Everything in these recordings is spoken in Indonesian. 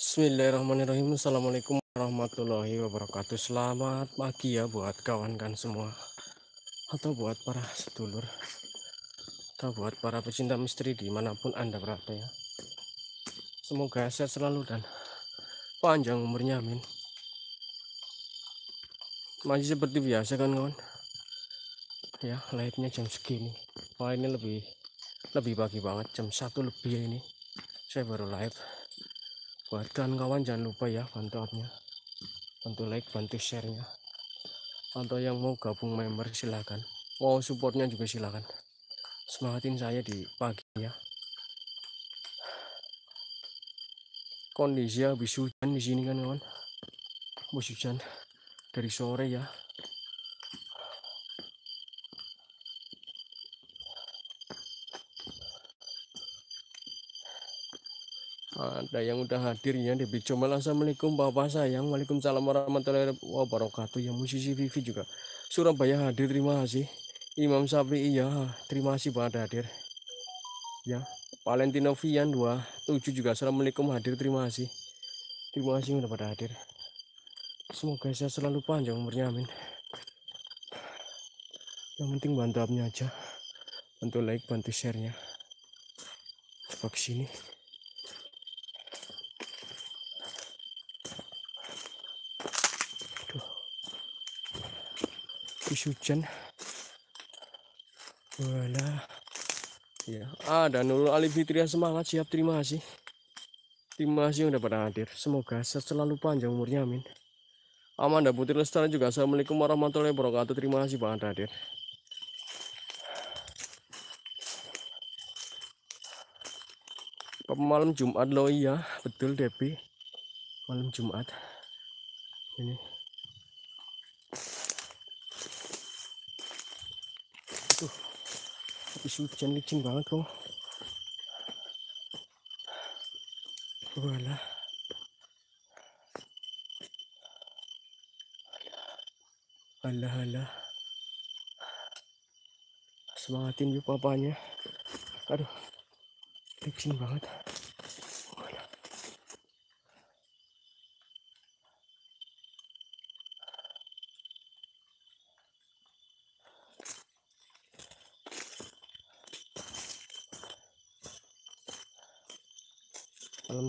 Bismillahirrahmanirrahim Assalamualaikum warahmatullahi wabarakatuh Selamat pagi ya buat kawan-kawan semua Atau buat para sedulur Atau buat para pecinta misteri dimanapun anda berada ya Semoga sehat selalu dan panjang umurnya amin Masih seperti biasa kan kawan Ya live-nya jam segini Wah ini lebih lebih pagi banget jam satu lebih ya ini Saya baru live buat kawan-kawan jangan lupa ya bantu upnya bantu like bantu sharenya atau yang mau gabung member silahkan mau supportnya juga silahkan semangatin saya di pagi ya kondisi habis hujan di sini kan kawan habis hujan dari sore ya ada yang udah ya, di Big langsung Assalamualaikum Bapak sayang Waalaikumsalam warahmatullahi wabarakatuh Ya, musisi Vivi juga Surabaya hadir terima kasih Imam Sabri iya terima kasih banget hadir ya Valentino Vian 27 juga Assalamualaikum hadir terima kasih terima kasih udah pada hadir semoga saya selalu panjang umurnya amin yang penting bantu aja bantu like bantu sharenya nya vaksin habis hujan wala ya ada Nurul Ali Fitria semangat siap terima kasih terima kasih udah pada hadir semoga selalu panjang umurnya amin Amanda Putri Lestari juga Assalamualaikum warahmatullahi wabarakatuh terima kasih pak hadir malam Jumat loh iya betul Depi malam Jumat ini licin licin banget kok wala hala hala semangatin yuk papanya aduh ano? licin banget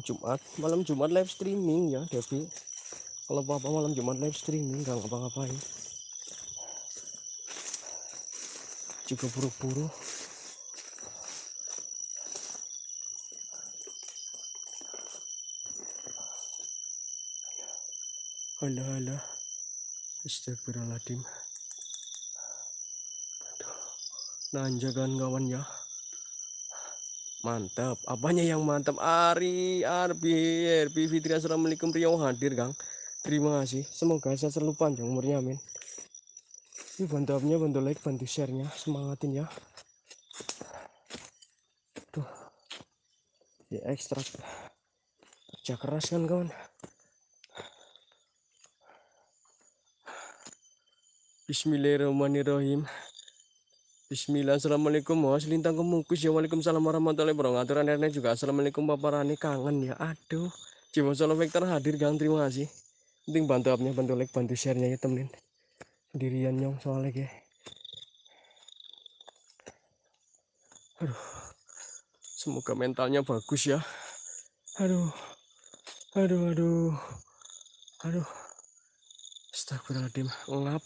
Jumat malam Jumat live streaming ya Devi kalau papa malam Jumat live streaming nggak ngapa-ngapain juga buru-buru Halo halo Astagfirullahaladzim Nah, jangan kawan ya. Mantap. Apanya yang mantap? Ari, Arbi, Arbi Fitri. Assalamualaikum Rio hadir, Kang. Terima kasih. Semoga saya selalu panjang umurnya, amin. Ini bantu apanya bantu like, bantu share-nya. Semangatin ya. Tuh. Di ekstrak. Kerja keras kan, kawan. Bismillahirrahmanirrahim. Bismillah, Assalamualaikum Mas Selintang Kemukus Ya Waalaikumsalam warahmatullahi wabarakatuh Rane juga Assalamualaikum Papa Rani kangen ya Aduh Jiwa Solo Vector hadir gang terima kasih Penting bantu apnya, bantu like, bantu sharenya ya temenin Sendirian nyong soalnya ya Aduh Semoga mentalnya bagus ya Aduh Aduh aduh Aduh Astagfirullahaladzim Ngap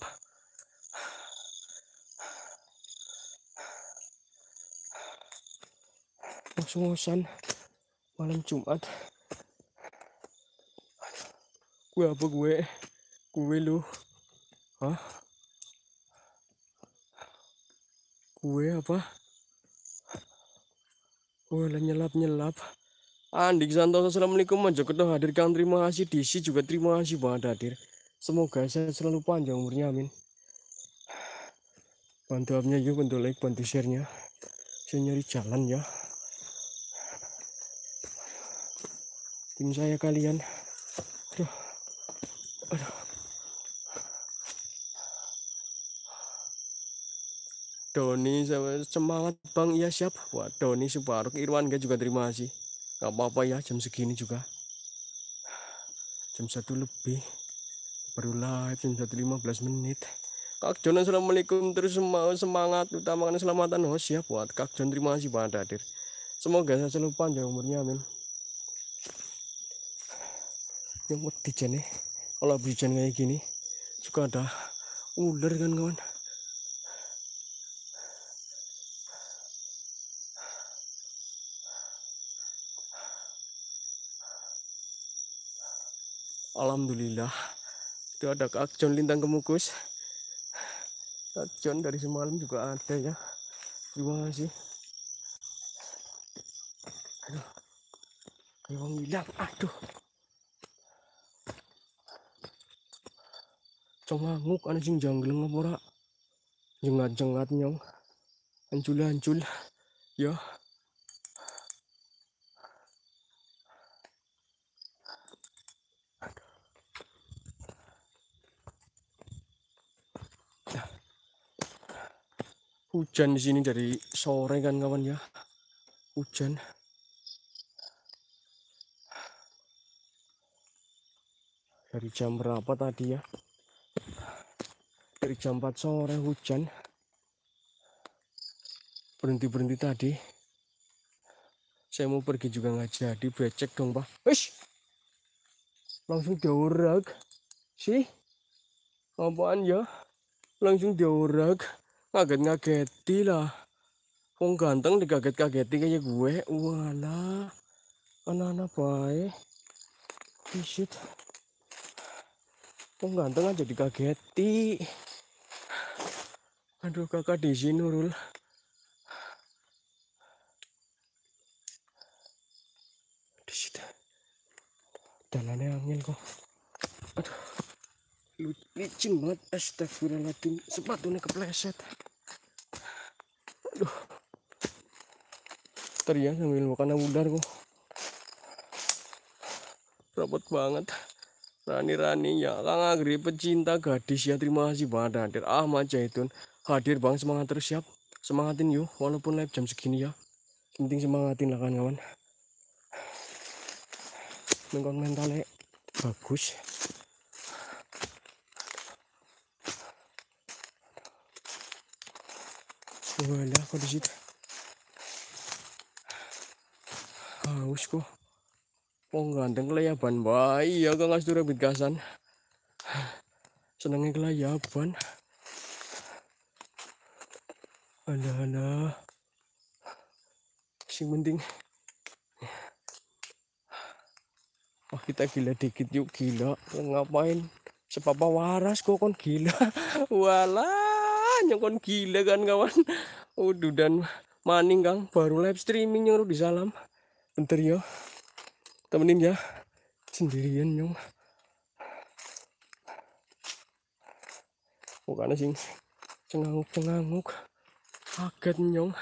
ngos-ngosan malam Jumat gue apa gue gue lu hah gue apa gue oh, lah nyelap nyelap Andik Santoso Assalamualaikum Mojokerto hadir Kang terima kasih DC juga terima kasih banget hadir semoga saya selalu panjang umurnya amin bantu abnya yuk bantu like bantu sharenya saya nyari jalan ya tim saya kalian aduh aduh Doni semangat Bang iya siap Wah Doni Subarok Irwan gak juga terima sih. Gak apa-apa ya jam segini juga Jam satu lebih Baru live jam satu lima belas menit Kak John Assalamualaikum terus semangat utamakan keselamatan oh siap buat Kak John terima kasih Pak Hadir Semoga saya selalu panjang umurnya amin yang wedi jane kalau hujan kayak gini suka ada ular kan kawan Alhamdulillah itu ada kakjon lintang kemukus kakjon dari semalam juga ada ya terima sih. aduh kayak hilang aduh cemanguk anjing janggel ngapora jengat jengat nyong hancul hancul ya hujan di sini dari sore kan kawan ya hujan dari jam berapa tadi ya dari jam 4 sore hujan berhenti-berhenti tadi saya mau pergi juga nggak jadi becek dong pak Wish! langsung diurak sih apaan ya langsung diurak ngaget-ngageti lah Wong ganteng dikaget-kageti kayak gue wala anak-anak baik shit Wong ganteng aja dikageti Aduh kakak sini Nurul. Di situ. Jalannya angin kok. Aduh. Licin banget. Astagfirullahaladzim. Sepatunya kepleset. Aduh. Teriak sambil makan udar kok. Repot banget. Rani-rani ya, Kang Agri pecinta gadis ya terima kasih banget hadir Ahmad Jaitun hadir bang semangat terus siap ya. semangatin yuk walaupun live jam segini ya penting semangatin lah kawan-kawan mengkon mentalnya bagus wala kok di situ haus kok Wong ganteng kelayaban bayi ya kok ngasih rebit gasan senengnya kelayaban Alah, alah. Sing penting oh kita gila dikit yuk gila. Ngapain? Sepapa waras kok kon gila. Walah, nyokon gila kan kawan. Udah dan maning Kang, baru live streaming nyuruh di salam. Bentar yo. Temenin ya. Sendirian nyong. Bukannya sing cenganguk-cenganguk kaget nyong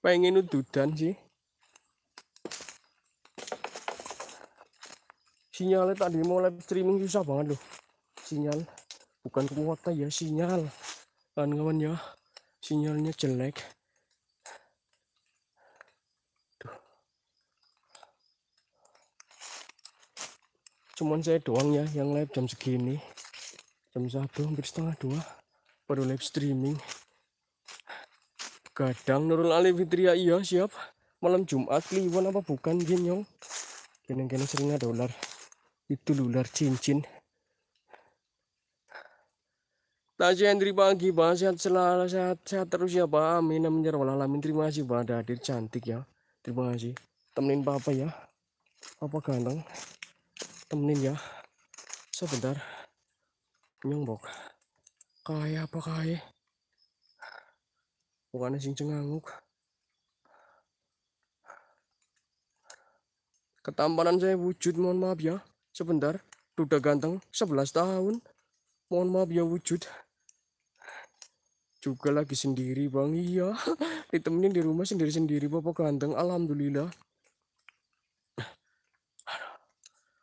pengen ududan sih sinyalnya tadi mau live streaming susah banget loh sinyal bukan kuota ya sinyal kawan-kawan ya sinyalnya jelek cuman saya doang ya yang live jam segini jam satu hampir setengah dua baru live streaming Gadang Nurul Ali Fitria iya siap. Malam Jumat kliwon apa bukan genyong? gini-gini sering ada ular. Itu ular cincin. Tasya Hendri pagi, Pak. Sehat selalu, sehat, sehat terus ya, Pak. Amin, amin, ya Alamin. Terima kasih, Pak. Ada hadir cantik ya. Terima kasih. Temenin Papa ya. Papa ganteng. Temenin ya. Sebentar. Nyombok. Kaya apa kaya? Bukannya sing cenganguk. Ketampanan saya wujud, mohon maaf ya. Sebentar, duda ganteng 11 tahun. Mohon maaf ya wujud. Juga lagi sendiri bang, iya. Ditemenin di rumah sendiri-sendiri bapak ganteng, alhamdulillah.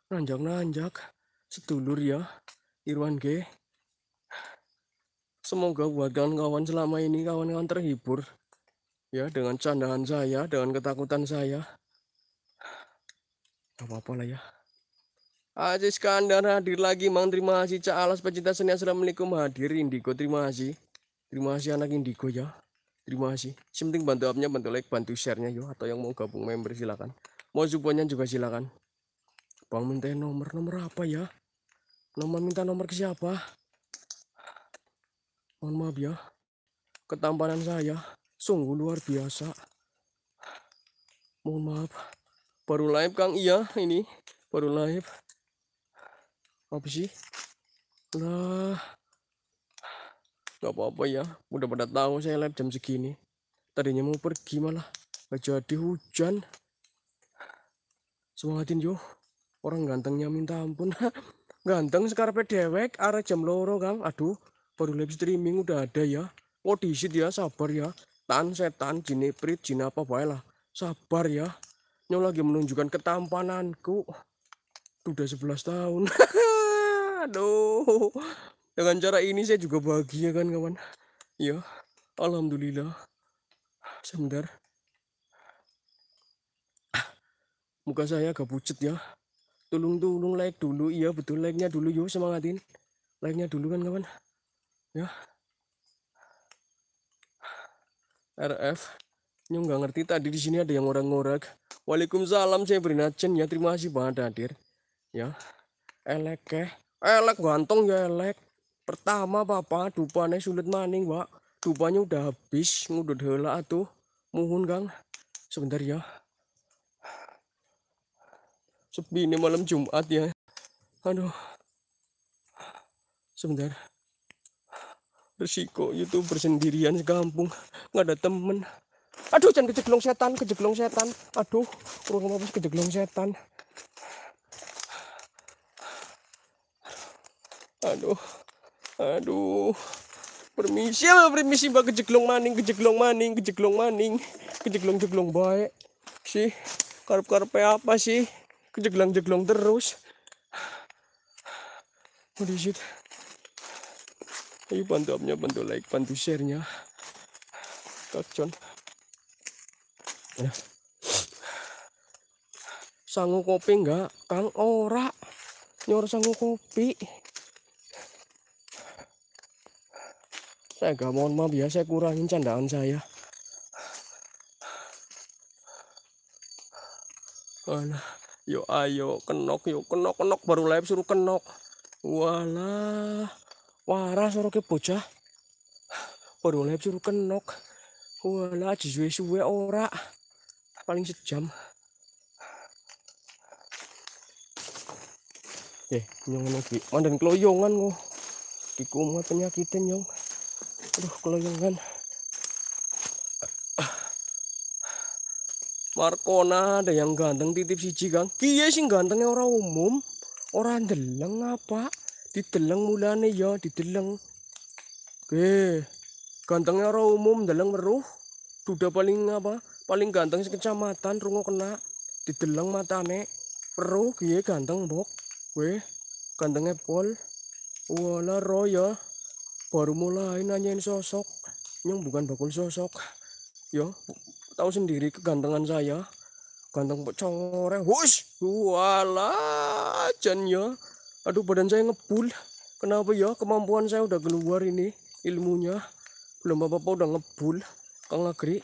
Nanjak-nanjak, sedulur ya, Irwan G. Semoga buat kawan-kawan selama ini kawan-kawan terhibur ya dengan candaan saya, dengan ketakutan saya. Gak apa-apa lah ya. Aziz Kandar hadir lagi Mang terima kasih Cak Alas pecinta seni Assalamualaikum hadir Indigo terima kasih. Terima kasih anak Indigo ya. Terima kasih. penting bantu upnya, bantu like, bantu sharenya yo ya. atau yang mau gabung member silakan. Mau supportnya juga silakan. Bang minta nomor nomor apa ya? Nomor minta nomor ke siapa? mohon maaf ya ketampanan saya sungguh luar biasa mohon maaf baru live Kang iya ini baru live apa sih lah nggak apa-apa ya udah pada tahu saya live jam segini tadinya mau pergi malah gak jadi hujan semangatin yo orang gantengnya minta ampun ganteng sekarang dewek arah jam loro kang aduh baru live streaming udah ada ya oh diisi ya sabar ya tan setan jiniprit jin apa baiklah sabar ya nyol lagi menunjukkan ketampananku udah 11 tahun aduh dengan cara ini saya juga bahagia kan kawan ya alhamdulillah sebentar muka saya agak pucet ya tulung tolong like dulu iya betul like nya dulu yuk semangatin like nya dulu kan kawan ya RF ini nggak ngerti tadi di sini ada yang orang ngorak. Waalaikumsalam saya beri najen ya terima kasih banget hadir. Ya. Elek ke. Ya. Elek gantong ya elek. Pertama Bapak dupanya sulit maning, Pak. Dupanya udah habis ngudut hela tuh. Muhun gang. Sebentar ya. Sepi ini malam Jumat ya. Aduh. Sebentar resiko youtuber sendirian segampung nggak ada temen aduh jangan kejeglong setan kejeglong setan aduh kurang apa sih, kejeglong setan aduh aduh permisi apa permisi mbak kejeglong maning kejeglong maning kejeglong maning kejeglong jeglong baik sih karep karpe apa sih kejeglang jeglong terus What is Ayo bantu abnya, bantu like, bantu sharenya. Kacon. Ya. Sanggup kopi enggak? Kang ora. Nyor sanggup kopi. Saya enggak mohon maaf ya, saya kurangin candaan saya. Alah, yo ayo kenok yo kenok kenok baru live suruh kenok. Walah warah suruh ke bocah waduh lep suruh kenok wala jiswe suwe ora paling sejam eh nyong lagi mandan keloyongan ngo kiku mau penyakitin nyong aduh keloyongan Markona ada yang ganteng titip siji kan kia sing gantengnya orang umum orang deleng apa Dideleng mulane ya, dideleng. Oke. Gantengnya orang umum deleng meruh Duda paling apa? Paling ganteng kecamatan, rungo kena. Dideleng matane. Weruh kiye ganteng, Bok. we gantengnya pol. Wala roya. Baru mulai nanyain sosok. Yang bukan bakul sosok. Ya, tahu sendiri kegantengan saya. Ganteng pecore. Wush, wala jan ya aduh badan saya ngebul kenapa ya kemampuan saya udah keluar ini ilmunya belum apa-apa udah ngebul kang Lagri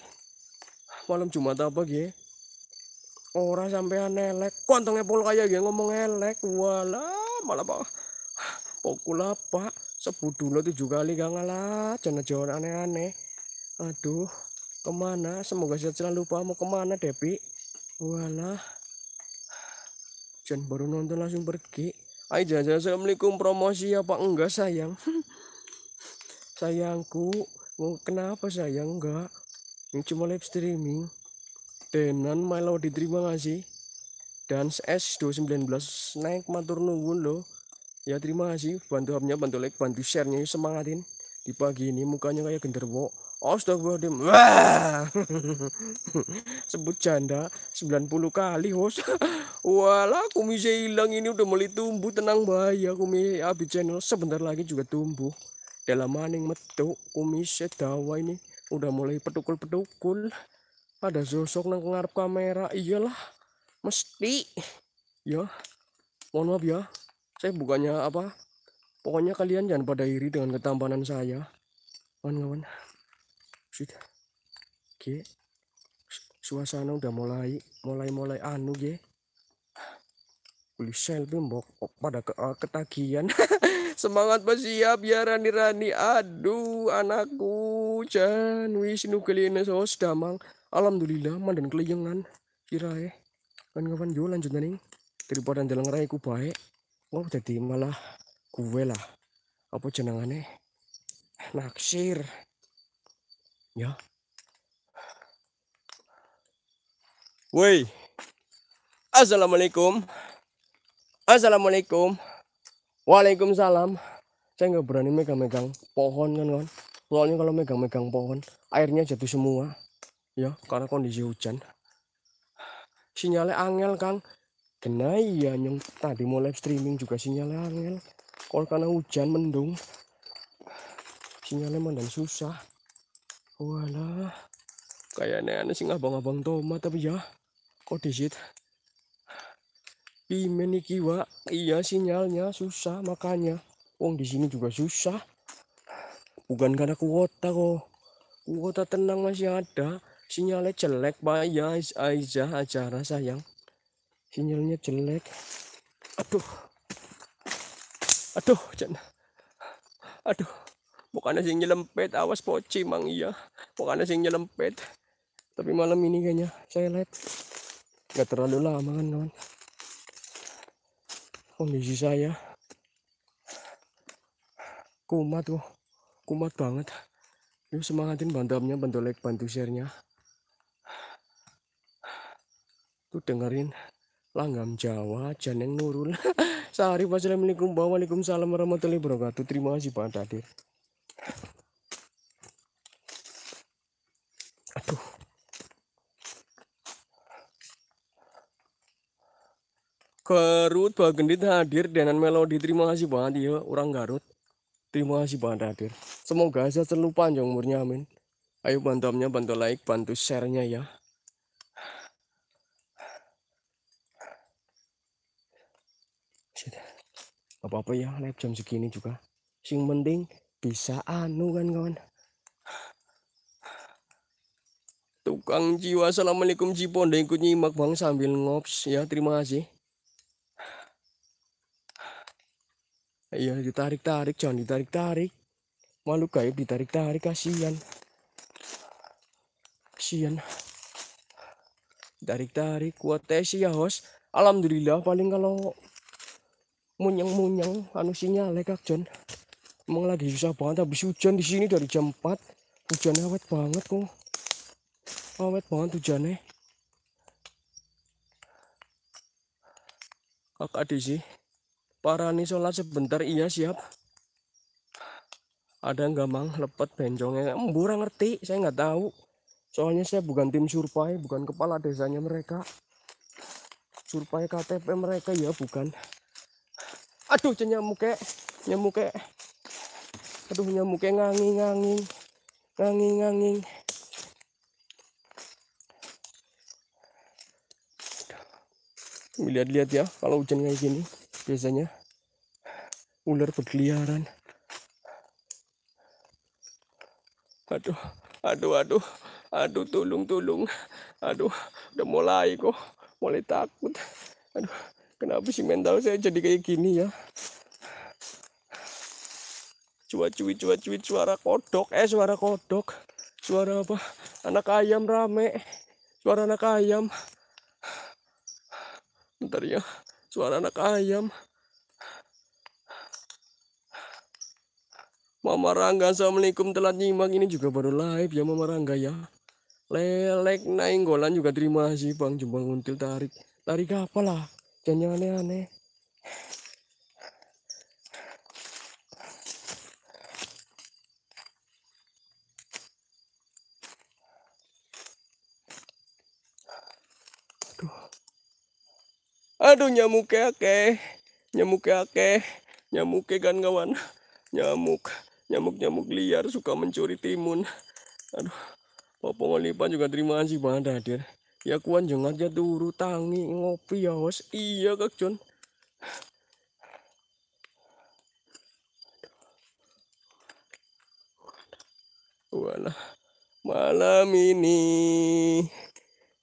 malam jumat apa gitu orang sampean elek kontongnya pol kayak gini ngomong elek walah malah pak pokul apa sebudu lo tujuh kali gak ngalah jangan jauh aneh-aneh aduh kemana semoga saya selalu pak mau kemana Depi walah jangan baru nonton langsung pergi Ayo jajan assalamualaikum promosi apa enggak sayang sayangku kenapa sayang enggak ini cuma live streaming denan melodi terima sih dan S219 naik matur nuwun loh ya terima kasih bantu hubnya bantu like bantu share sharenya semangatin di pagi ini mukanya kayak genderwo Astagfirullahaladzim Wah Sebut janda 90 kali host Walah kumisnya hilang ini udah mulai tumbuh tenang bahaya kumis abi channel sebentar lagi juga tumbuh. Dalam maning metu kumisnya dawa ini udah mulai petukul-petukul. Ada sosok nang ngarep kamera iyalah mesti ya mohon maaf ya saya bukannya apa pokoknya kalian jangan pada iri dengan ketampanan saya kawan-kawan sudah oke suasana udah mulai mulai mulai anu ya beli selfie mbok pada ke eh, ketagihan semangat Mas ya biar Rani Rani aduh anakku jan wis nukelina so sedamang, alhamdulillah mandan kelingan kira eh kan kapan jual lanjut nih daripada jalan raya ku baik kok jadi malah kue lah apa jenengane naksir ya woi assalamualaikum Assalamualaikum. Waalaikumsalam. Saya nggak berani megang-megang pohon kan kawan. Soalnya kalau megang-megang pohon airnya jatuh semua. Ya karena kondisi hujan. Sinyalnya angel kang. Kena ya nyong tadi mau live streaming juga sinyalnya angel. Kalau karena hujan mendung sinyalnya mandang susah. Walah kayaknya aneh sih ngabang abang tomat tapi ya kok disit di kiwa iya sinyalnya susah makanya wong di sini juga susah bukan karena kuota kok kuota tenang masih ada sinyalnya jelek pak ya aja acara sayang sinyalnya jelek aduh aduh jen, aduh bukan sing nyelempet awas poci mang iya bukan sing nyelempet tapi malam ini kayaknya saya lihat nggak terlalu lama kan kawan kondisi saya kumat tuh kumat banget yuk semangatin bantamnya bantu like bantu sharenya tuh dengerin langgam Jawa Janeng Nurul sehari wassalamualaikum warahmatullahi wabarakatuh terima kasih Pak Tadi. Garut Bang Gendit hadir dengan melodi terima kasih banget ya orang Garut terima kasih banget hadir semoga saya selalu panjang umurnya amin ayo bantuannya bantu like bantu sharenya ya apa-apa ya live jam segini juga sing penting bisa anu kan kawan tukang jiwa assalamualaikum Ciponda ikut nyimak bang sambil ngops ya terima kasih iya ditarik-tarik jangan ditarik-tarik malu gaib ditarik-tarik kasihan kasihan tarik-tarik kuat tes eh, ya hos alhamdulillah paling kalau munyeng-munyeng anu sinyal eh, John emang lagi susah banget habis hujan di sini dari jam 4 hujannya awet banget kok awet banget hujannya eh. kakak di sih Para sholat sebentar iya siap. Ada nggak mang lepet bencongnya? Emburang ngerti, saya nggak tahu. Soalnya saya bukan tim survei, bukan kepala desanya mereka. Survei KTP mereka ya bukan. Aduh, nyamuk kek, nyamuk kek. Aduh nyamuk kek ngangi ngangi, ngangi ngangi. Lihat-lihat ya kalau hujan kayak gini biasanya ular berkeliaran aduh aduh aduh aduh tolong tolong aduh udah mulai kok mulai takut aduh kenapa sih mental saya jadi kayak gini ya cuwi, cuwi, suara kodok eh suara kodok suara apa anak ayam rame suara anak ayam bentar ya Suara anak ayam. Mama Rangga, Assalamualaikum telat nyimak. Ini juga baru live ya Mama Rangga ya. Lelek golan juga terima kasih Bang Jembang Until tarik. Tarik apa lah? Jangan aneh-aneh. aduh nyamuk ya, ke, nyamuk ya, ke, nyamuk kan kawan nyamuk nyamuk nyamuk liar suka mencuri timun aduh popong lipan juga terima kasih banget hadir ya kuan jangan aja turu tangi ngopi ya bos iya kak Jun Walah, malam ini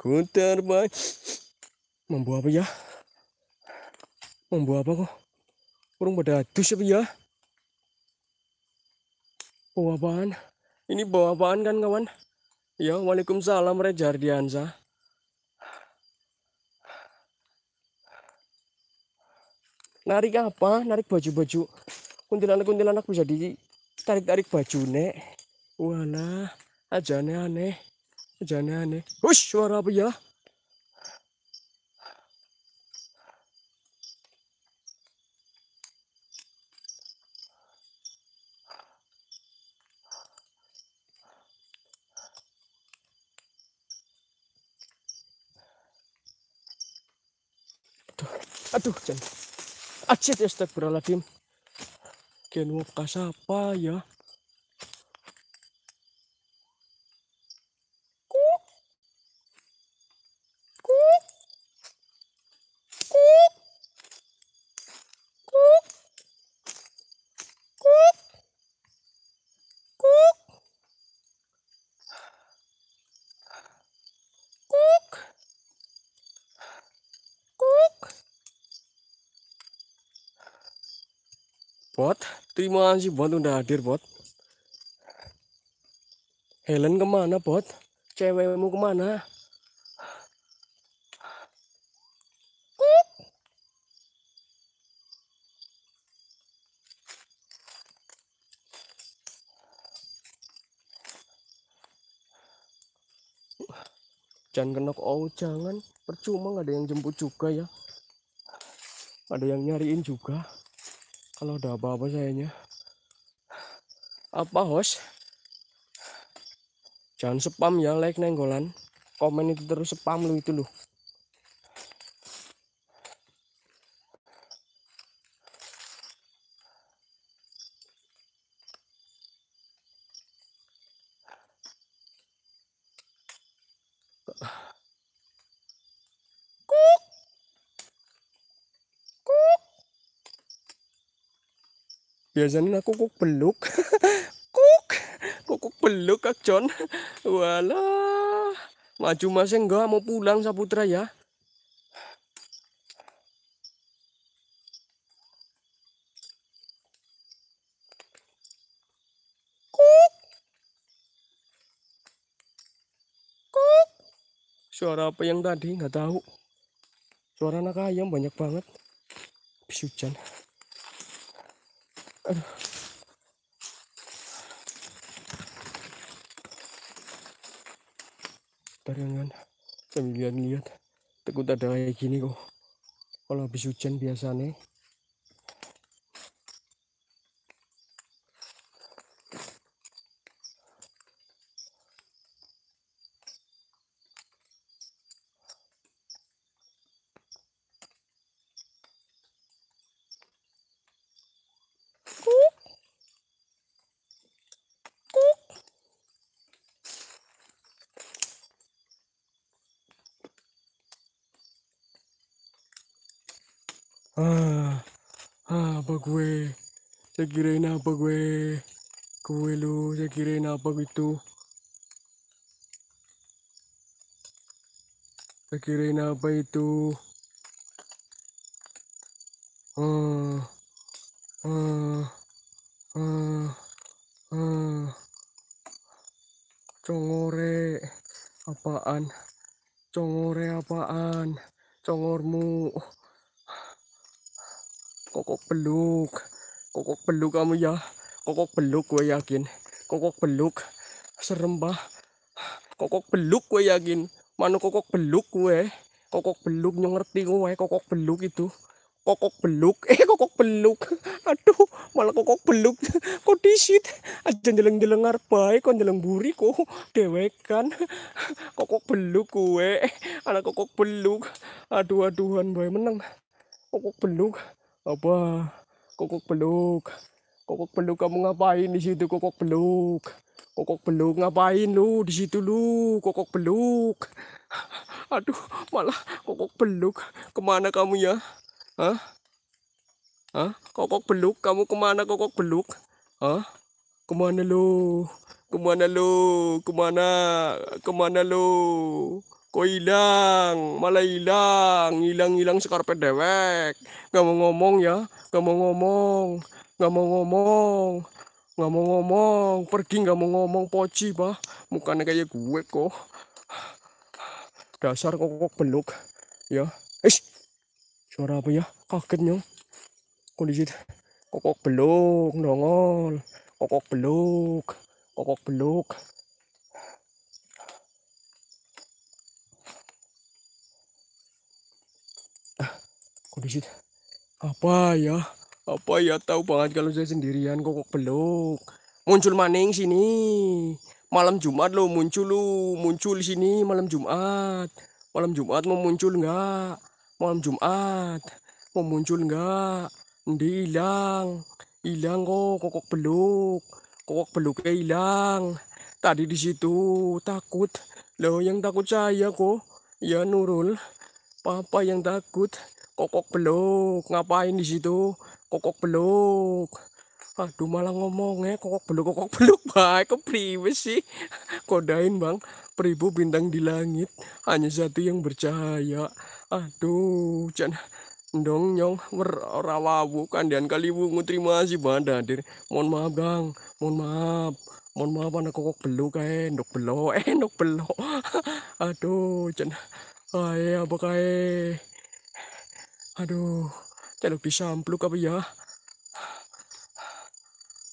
ku terbaik membawa apa ya? Membawa apa kok? kurung pada dus apa ya, ya? Bawa apaan? Ini bawa apaan kan kawan? Ya, Waalaikumsalam Reja Ardiansa. Narik apa? Narik baju-baju. Kuntilanak-kuntilanak bisa ditarik-tarik baju, Nek. Walah, aja aneh-aneh. Aja aneh-aneh. Hush, suara apa ya? aduh jangan acit ya, astagfirullahaladzim gen kasapa ya terima kasih buat udah hadir buat Helen kemana buat cewekmu kemana jangan kena oh jangan percuma nggak ada yang jemput juga ya ada yang nyariin juga kalau ada apa-apa sayanya, apa host jangan spam ya like nenggolan komen itu terus spam lu itu loh biasanya aku kok peluk kuk kok peluk kak John walah maju masnya enggak mau pulang Saputra ya kuk kuk suara apa yang tadi nggak tahu suara anak ayam banyak banget habis hujan Aduh. Barengan sambil lihat-lihat. Takut ada kayak gini kok. Kalau habis hujan biasanya kirain apa gue? Kue lu, saya kirain apa gitu? Saya kirain apa itu? Uh, uh, uh, uh. Congore apaan? Congore apaan? Congormu kokok peluk kokok peluk kamu ya kokok peluk gue yakin kokok peluk serem bah kokok peluk gue yakin mana kokok peluk gue kokok peluk yang ngerti gue kokok peluk itu kokok peluk eh kokok peluk aduh malah kokok peluk kok disit aja jeleng jeleng baik kok jeleng buri kok kan kokok peluk gue anak kokok peluk aduh aduhan boy menang kokok peluk apa kokok beluk kokok beluk kamu ngapain di situ kokok beluk kokok beluk ngapain lu di situ lu kokok beluk aduh malah kokok beluk kemana kamu ya Hah? Hah? Kokok beluk? Kamu kemana kokok beluk? Hah? Kemana lu? Kemana lu? Kemana? Kemana lu? kok hilang malah hilang hilang hilang sekarpet dewek nggak mau ngomong ya nggak mau ngomong nggak mau ngomong nggak mau ngomong pergi nggak mau ngomong poci bah mukanya kayak gue kok dasar kokok beluk ya eh suara apa ya kaget nyong kondisi kokok beluk nongol kokok beluk kokok beluk habis itu apa ya apa ya tahu banget kalau saya sendirian kok belok muncul maning sini malam Jumat lo muncul lo muncul sini malam Jumat malam Jumat mau muncul enggak malam Jumat mau muncul enggak Ndi hilang hilang kok kokok beluk kokok beluknya hilang tadi di situ takut loh yang takut saya kok ya Nurul papa yang takut kokok beluk ngapain di situ kokok beluk aduh malah ngomongnya eh, kokok beluk kokok beluk baik kok priwe sih kodain bang peribu bintang di langit hanya satu yang bercahaya aduh jan dong nyong kan dan kali bu terima kasih bang hadir mohon maaf gang mohon maaf mohon maaf anak kokok beluk eh endok peluk eh endok peluk aduh cen ayah apa kaya Aduh, celok disampluk apa ya?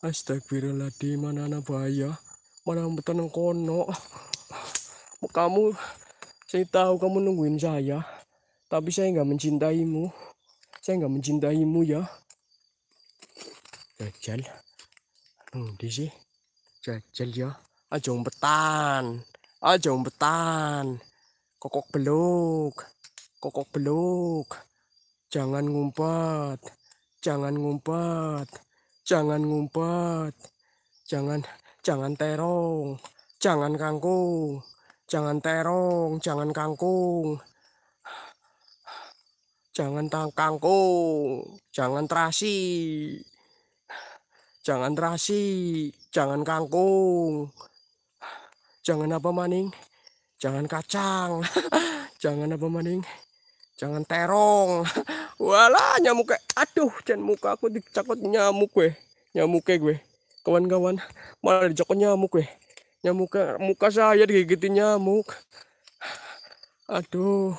Astagfirullahaladzim, mana anak bahaya. Mana yang kono. Kamu, saya tahu kamu nungguin saya. Tapi saya nggak mencintaimu. Saya nggak mencintaimu ya. Jajal. di sih. Jajal ya. Aja umpetan. Aja umpetan. Kokok beluk. Kokok beluk. Jangan ngumpet. Jangan ngumpet. Jangan ngumpet. Jangan jangan terong. Jangan kangkung. Jangan terong, jangan kangkung. Jangan tang kangkung, jangan terasi. Jangan terasi, jangan kangkung. Jangan apa maning? Jangan kacang. jangan apa maning? Jangan terong. Walah nyamuk kayak aduh ceng muka aku dicakot nyamuk gue. Nyamuk gue. Kawan-kawan malah dicakot nyamuk gue. Nyamuk muka saya digigitin nyamuk. Aduh.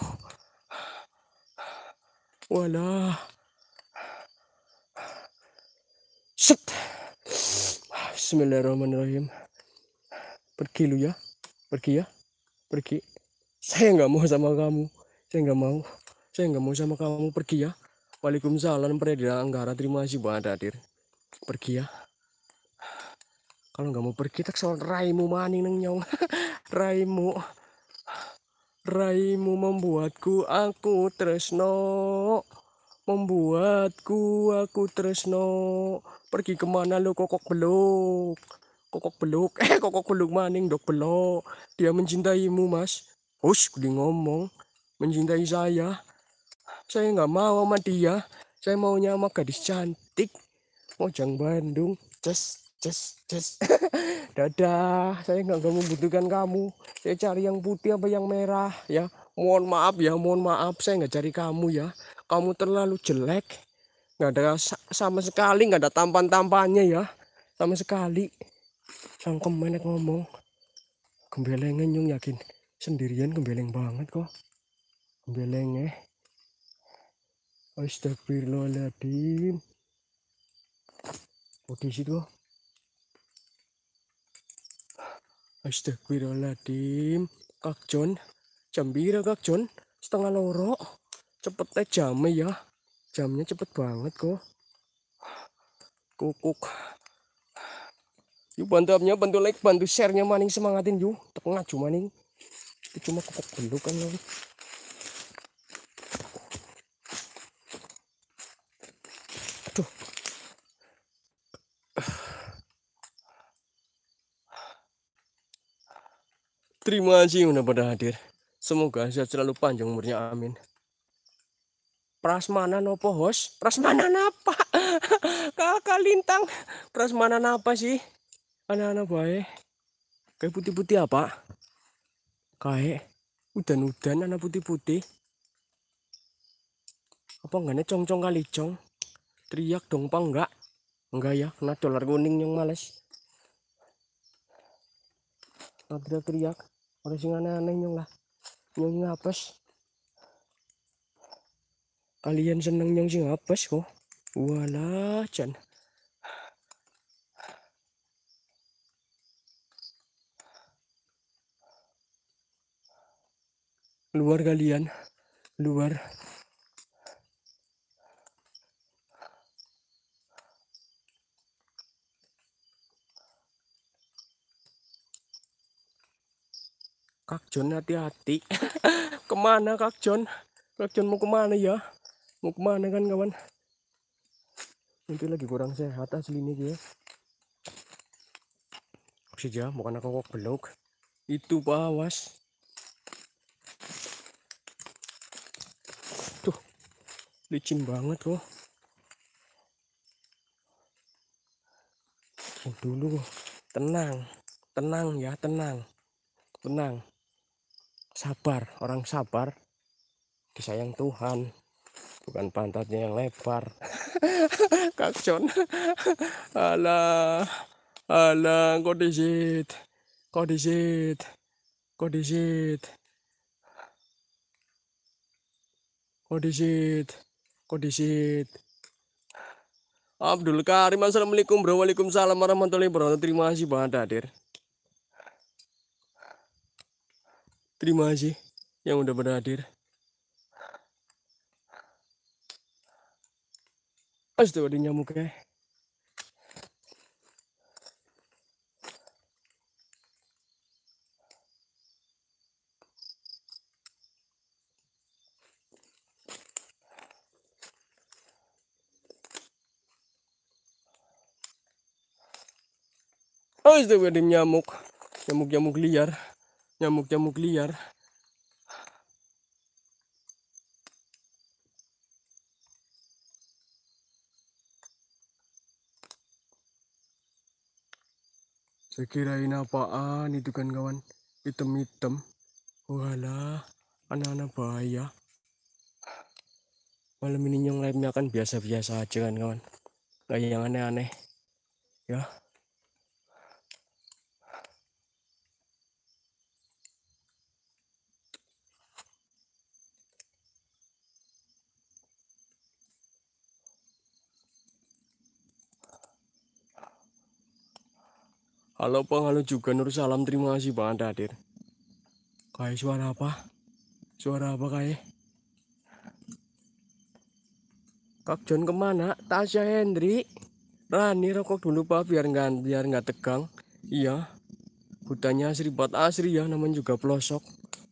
Walah. Set. Bismillahirrahmanirrahim. Pergi lu ya. Pergi ya. Pergi. Saya nggak mau sama kamu. Saya nggak mau. Saya nggak mau sama kamu pergi ya. Waalaikumsalam Predira Anggara. Terima kasih buat Hadir. Pergi ya. Kalau nggak mau pergi tak soal raimu maning neng nyong. raimu. Raimu membuatku aku tresno membuatku aku tresno pergi kemana lo kokok beluk kokok beluk eh kokok beluk maning dok belok dia mencintaimu mas hush kudu ngomong mencintai saya saya nggak mau sama dia. Saya maunya sama gadis cantik. Mojang Bandung. Ces, ces, ces. Dadah, saya nggak membutuhkan kamu. Saya cari yang putih apa yang merah ya. Mohon maaf ya, mohon maaf. Saya nggak cari kamu ya. Kamu terlalu jelek. Nggak ada sama sekali, nggak ada tampan-tampannya ya. Sama sekali. sang kemenek ngomong. Gembelengen yung yakin. Sendirian gembeleng banget kok. gembelengnya eh. Astagfirullahaladzim. Oh, di situ. Astagfirullahaladzim. Kak John, jam Kak John? Setengah lorok, Cepet teh jamnya ya. Jamnya cepet banget kok. Kukuk. Yuk bantu abnya, bantu like, bantu share nya maning semangatin yuk. Tepengah maning. Itu cuma kukuk kan loh. Terima kasih yang pada hadir. Semoga sehat selalu panjang umurnya. Amin. Prasmanan apa host? Prasmanan apa? Kakak lintang. Prasmanan apa sih? Anak-anak baik. Kayak putih-putih apa? Kayak udan-udan anak putih-putih. Apa enggaknya cong-cong kali cong? Teriak dong apa enggak? Enggak ya, kena dolar kuning yang males. Teriak-teriak. Orang sing aneh-aneh nyong lah. Nyong ngapes. Kalian seneng nyong sing ngapes kok. Wala, jan. Luar kalian. Luar. Kak John hati-hati. kemana Kak John? Kak John mau kemana ya? Mau kemana kan kawan? nanti lagi kurang sehat asli ini dia. ya bukan aku kok belok. Itu bawas. Tuh. Licin banget loh. Oh, dulu tenang tenang ya tenang tenang sabar orang sabar disayang Tuhan bukan pantatnya yang lebar Kak John ala alah kok disit kok disit kok disit kok disit kok disit Abdul Karim Assalamualaikum Waalaikumsalam warahmatullahi wabarakatuh terima kasih banget hadir Terima kasih yang udah berhadir. Pasti ada Oh, ya. itu ada nyamuk, nyamuk-nyamuk liar nyamuk-nyamuk liar saya kirain apaan itu kan kawan hitam-hitam wala anak-anak bahaya malam ini nyong lainnya kan biasa-biasa aja kan kawan kayak yang aneh-aneh ya Halo Bang, halo juga Nur Salam. Terima kasih Bang Anda hadir. Kayak suara apa? Suara apa kayak? Kak John kemana? Tasya Hendri. Rani rokok dulu Pak biar nggak biar nggak tegang. Iya. Hutannya asri buat asri ya namanya juga pelosok.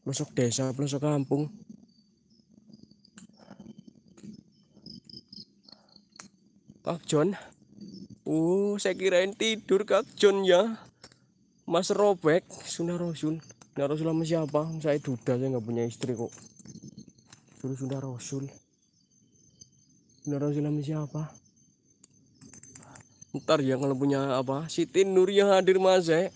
Pelosok desa, pelosok kampung. Kak John, Uh, saya kirain tidur Kak John ya. Mas Robek, Sunda Rasul. Sunda Rasul sama siapa? Saya duda, saya nggak punya istri kok. Suruh Sunda Rasul. Sunda Rasul sama siapa? Ntar ya kalau punya apa? Siti Nur yang hadir mas eh.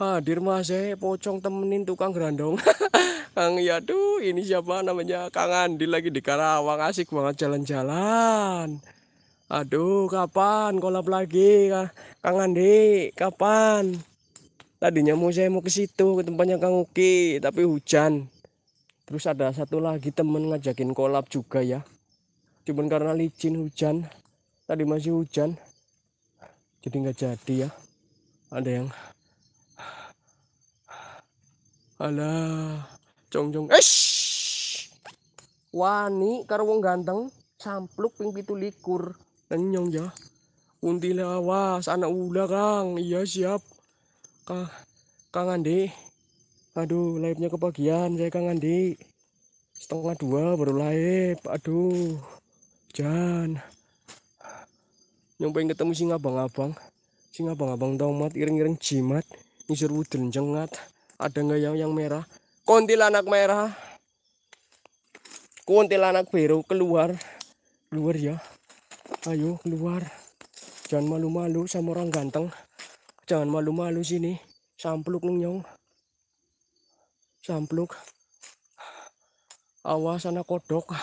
Hadir mas eh, pocong temenin tukang gerandong. Kang tuh ya, ini siapa namanya? Kang Andi lagi di Karawang, asik banget jalan-jalan. Aduh, kapan kolap lagi, Kang Andi? Kapan? Tadinya mau saya mau ke situ, ke tempatnya Kang Uki, tapi hujan. Terus ada satu lagi temen ngajakin kolap juga ya. Cuman karena licin hujan, tadi masih hujan, jadi nggak jadi ya. Ada yang, alah, cong esh, eh, wani karo wong ganteng, sampluk ping pitu likur tenyong ya. Unti lawas, anak ula kang. Iya siap. Kang, kang Andi. Aduh, live-nya kebagian saya kang Andi. Setengah dua baru live. Aduh, Jan. nyobain pengen ketemu singa abang-abang. singa abang-abang tomat, iring-iring jimat. Ngisir wudel jengat. Ada nggak yang yang merah? Kontil anak merah. kontil anak biru keluar. Keluar ya ayo keluar jangan malu-malu sama orang ganteng jangan malu-malu sini sampluk nung nyong sampluk awas anak kodok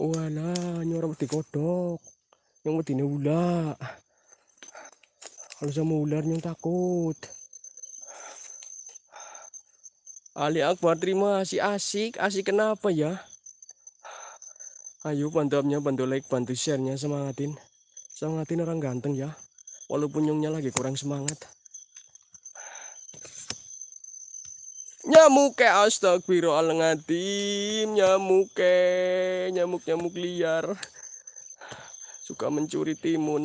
wala nyorot di kodok yang betina ular kalau sama ular nyong takut Ali Akbar terima kasih asik asik kenapa ya ayo bantu upnya bantu like bantu sharenya semangatin semangatin orang ganteng ya walaupun nyungnya lagi kurang semangat nyamuk ke astagfirullahaladzim nyamuk ke nyamuk nyamuk liar suka mencuri timun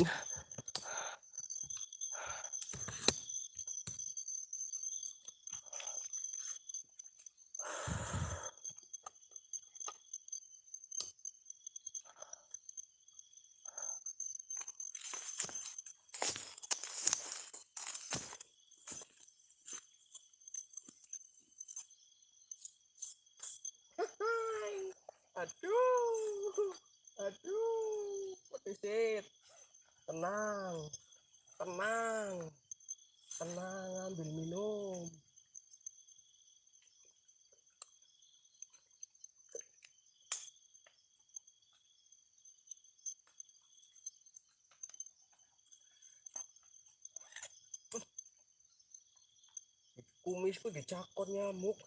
dicakot nyamuk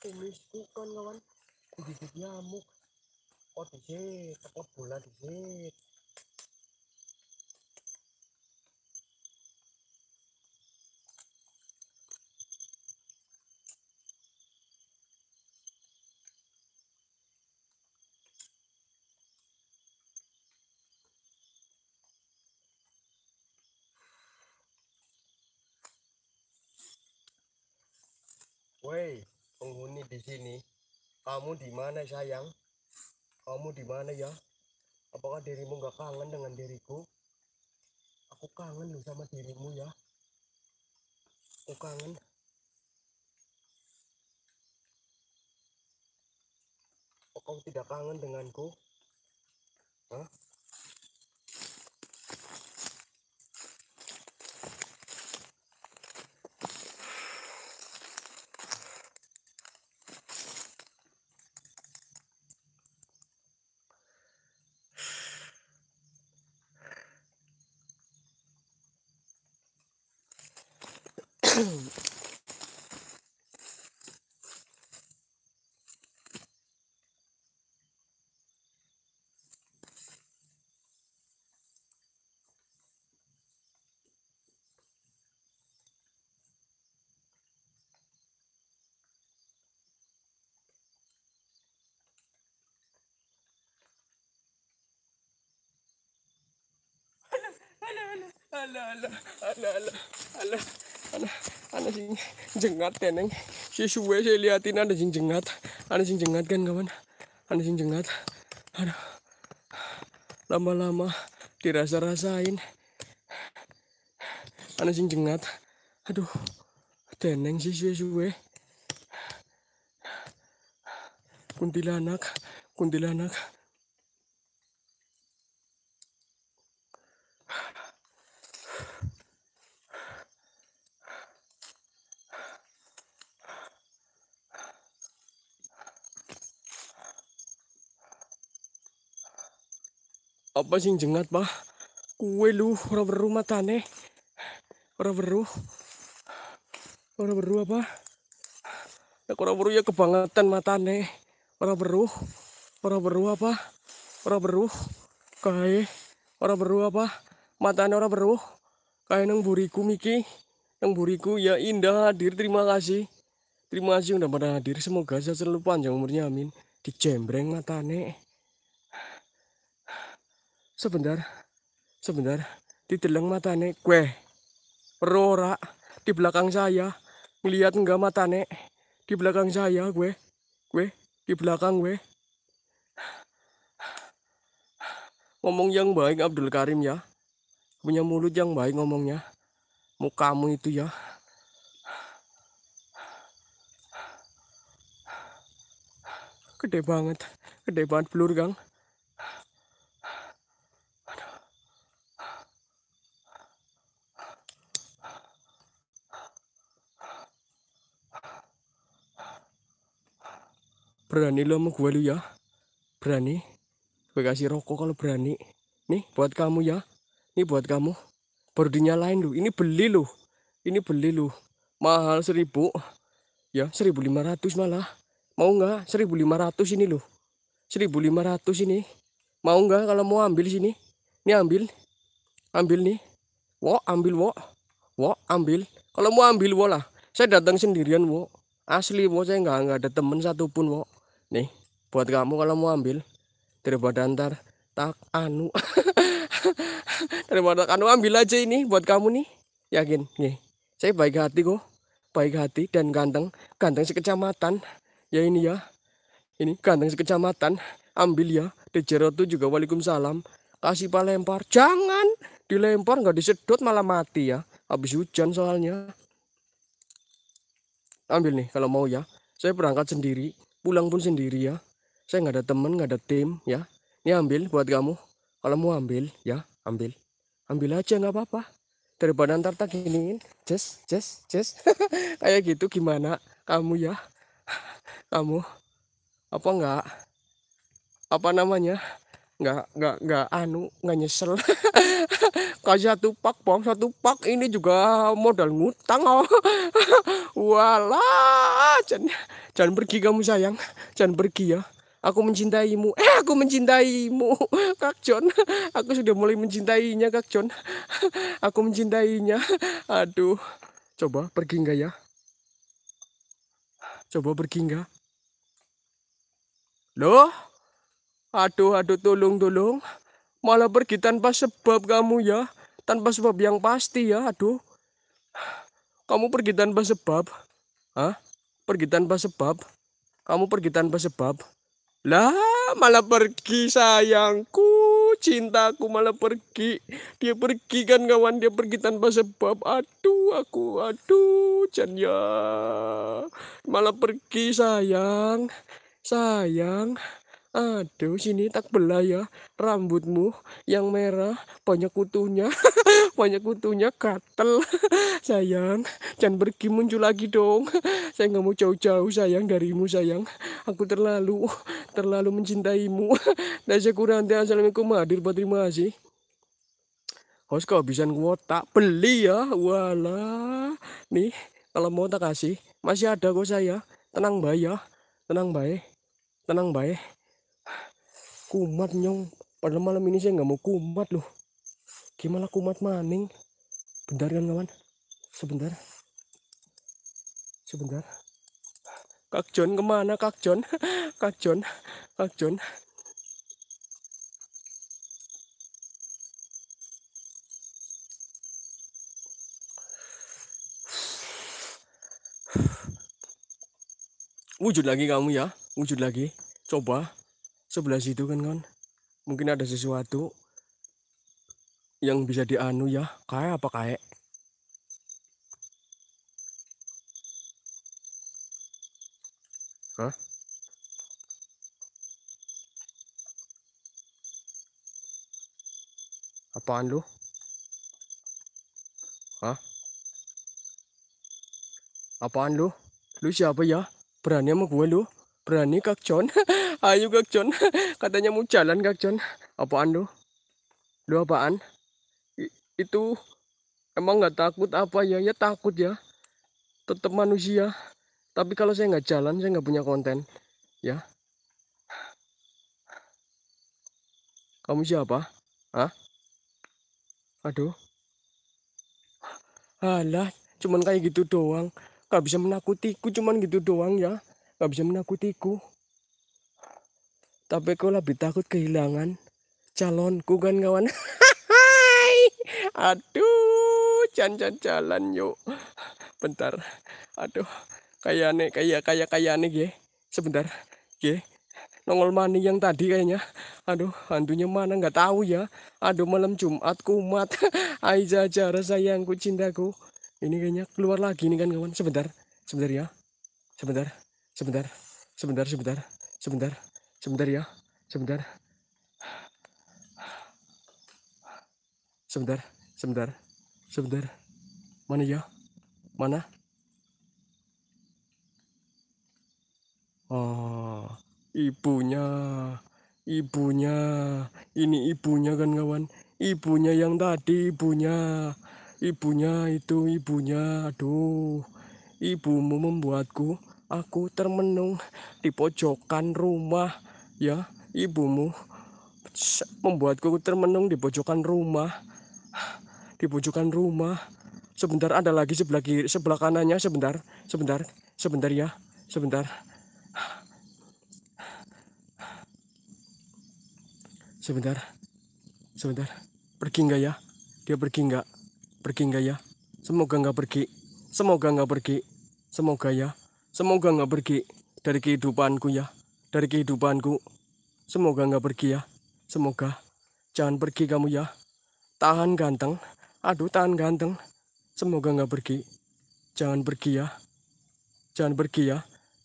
kumisku kan kawan digigit nyamuk oh di sini bola di kamu di mana sayang? Kamu di mana ya? Apakah dirimu gak kangen dengan diriku? Aku kangen loh sama dirimu ya. Aku kangen. Oh, kau tidak kangen denganku? Hah? ala ala ala ala ala ala ala sing jengat ya neng si suwe si liatin ada sing jengat ada sing jengat kan kawan ada sing jengat ada lama-lama dirasa-rasain ada sing jengat aduh teneng si suwe suwe kuntilanak kuntilanak Apa sing jengat, Pak? Kue lu ora mata matane. Ora beru Ora beru apa? ya ora beru ya kebangetan matane. Ora beru Ora beru apa? Ora beru Kae ora beru apa? Matane ora beru Kae nang buriku miki. Nang buriku ya indah hadir terima kasih. Terima kasih udah pada hadir. Semoga saya selalu panjang umurnya amin. Dijembreng matane sebentar sebentar di mata matane kue rora, di belakang saya melihat enggak matane di belakang saya gue gue di belakang gue ngomong yang baik Abdul Karim ya punya mulut yang baik ngomongnya mukamu itu ya gede banget gede banget pelur gang berani lo sama gue lu ya berani gue kasih rokok kalau berani nih buat kamu ya ini buat kamu baru dinyalain lu ini beli lu ini beli lu mahal seribu ya seribu lima ratus malah mau nggak seribu lima ratus ini lu ratus ini mau nggak kalau mau ambil sini ini ambil ambil nih wo ambil wo wo ambil kalau mau ambil wo lah saya datang sendirian wo asli wo saya nggak nggak ada temen satupun wo nih buat kamu kalau mau ambil daripada antar tak anu daripada anu ambil aja ini buat kamu nih yakin nih saya baik hati kok baik hati dan ganteng ganteng sekecamatan ya ini ya ini ganteng sekecamatan ambil ya dejero tuh juga waalaikumsalam kasih pak lempar jangan dilempar nggak disedot malah mati ya habis hujan soalnya ambil nih kalau mau ya saya berangkat sendiri pulang pun sendiri ya saya nggak ada temen nggak ada tim ya ini ambil buat kamu kalau mau ambil ya ambil ambil aja nggak apa-apa daripada ntar tak giniin Jess Jess Jess kayak gitu gimana kamu ya kamu apa nggak apa namanya nggak nggak nggak anu nggak nyesel kasih satu pak bang satu pak ini juga modal ngutang oh walah Jangan pergi kamu sayang. Jangan pergi ya. Aku mencintaimu. Eh, aku mencintaimu, Kak John. Aku sudah mulai mencintainya, Kak John. Aku mencintainya. Aduh. Coba pergi enggak ya? Coba pergi enggak? Loh? Aduh, aduh, tolong, tolong. Malah pergi tanpa sebab kamu ya. Tanpa sebab yang pasti ya, aduh. Kamu pergi tanpa sebab. Hah? pergi tanpa sebab. Kamu pergi tanpa sebab. Lah, malah pergi sayangku. Cintaku malah pergi. Dia pergi kan kawan, dia pergi tanpa sebab. Aduh, aku, aduh, Jan ya. Malah pergi sayang. Sayang. Aduh, sini tak belah ya rambutmu yang merah, banyak kutunya, banyak kutunya gatel. sayang, jangan pergi muncul lagi dong. Saya nggak mau jauh-jauh sayang darimu sayang. Aku terlalu, terlalu mencintaimu. saya nah, kurang asalamualaikum hadir buat terima kasih. Host kehabisan kuota, beli ya. wala nih kalau mau tak kasih. Masih ada kok saya. Tenang baik ya. Tenang baik. Tenang baik kumat nyong pada malam ini saya nggak mau kumat loh gimana kumat maning bentar kan kawan sebentar sebentar Kak John kemana Kak John Kak John Kak John wujud lagi kamu ya wujud lagi coba sebelah situ kan kan mungkin ada sesuatu yang bisa dianu ya kayak apa kayak Hah? Apaan lu? Hah? Apaan lu? Lu siapa ya? Berani sama gue lu? Berani Kak John? Ayo Kak John. Katanya mau jalan Kak John. Apaan lu? Lu apaan? I itu emang nggak takut apa ya? Ya takut ya. Tetap manusia. Tapi kalau saya nggak jalan, saya nggak punya konten. Ya. Kamu siapa? Hah? Aduh. Alah, cuman kayak gitu doang. Gak bisa menakutiku cuman gitu doang ya gak bisa menakutiku. Tapi kau lebih takut kehilangan calonku kan kawan. Aduh, jalan jalan yuk. Bentar. Aduh, kayak aneh, kayak kayak kayak aneh ya. Sebentar. Ya. Nongol mani yang tadi kayaknya. Aduh, hantunya mana nggak tahu ya. Aduh, malam Jumat kumat. Aiza jara sayangku cintaku. Ini kayaknya keluar lagi nih kan kawan. Sebentar. Sebentar ya. Sebentar sebentar sebentar sebentar sebentar sebentar ya sebentar sebentar sebentar sebentar mana ya mana oh ibunya ibunya ini ibunya kan kawan ibunya yang tadi ibunya ibunya itu ibunya aduh ibumu membuatku Aku termenung di pojokan rumah, ya, ibumu membuatku termenung di pojokan rumah. Di pojokan rumah. Sebentar ada lagi sebelah kiri, sebelah kanannya sebentar, sebentar, sebentar ya, sebentar. Sebentar. Sebentar. Pergi nggak ya? Dia pergi nggak? Pergi nggak ya? Semoga nggak pergi. Semoga nggak pergi. Semoga ya. Semoga nggak pergi dari kehidupanku ya. Dari kehidupanku. Semoga nggak pergi ya. Semoga. Jangan pergi kamu ya. Tahan ganteng. Aduh tahan ganteng. Semoga nggak pergi. Jangan pergi ya. Jangan pergi ya.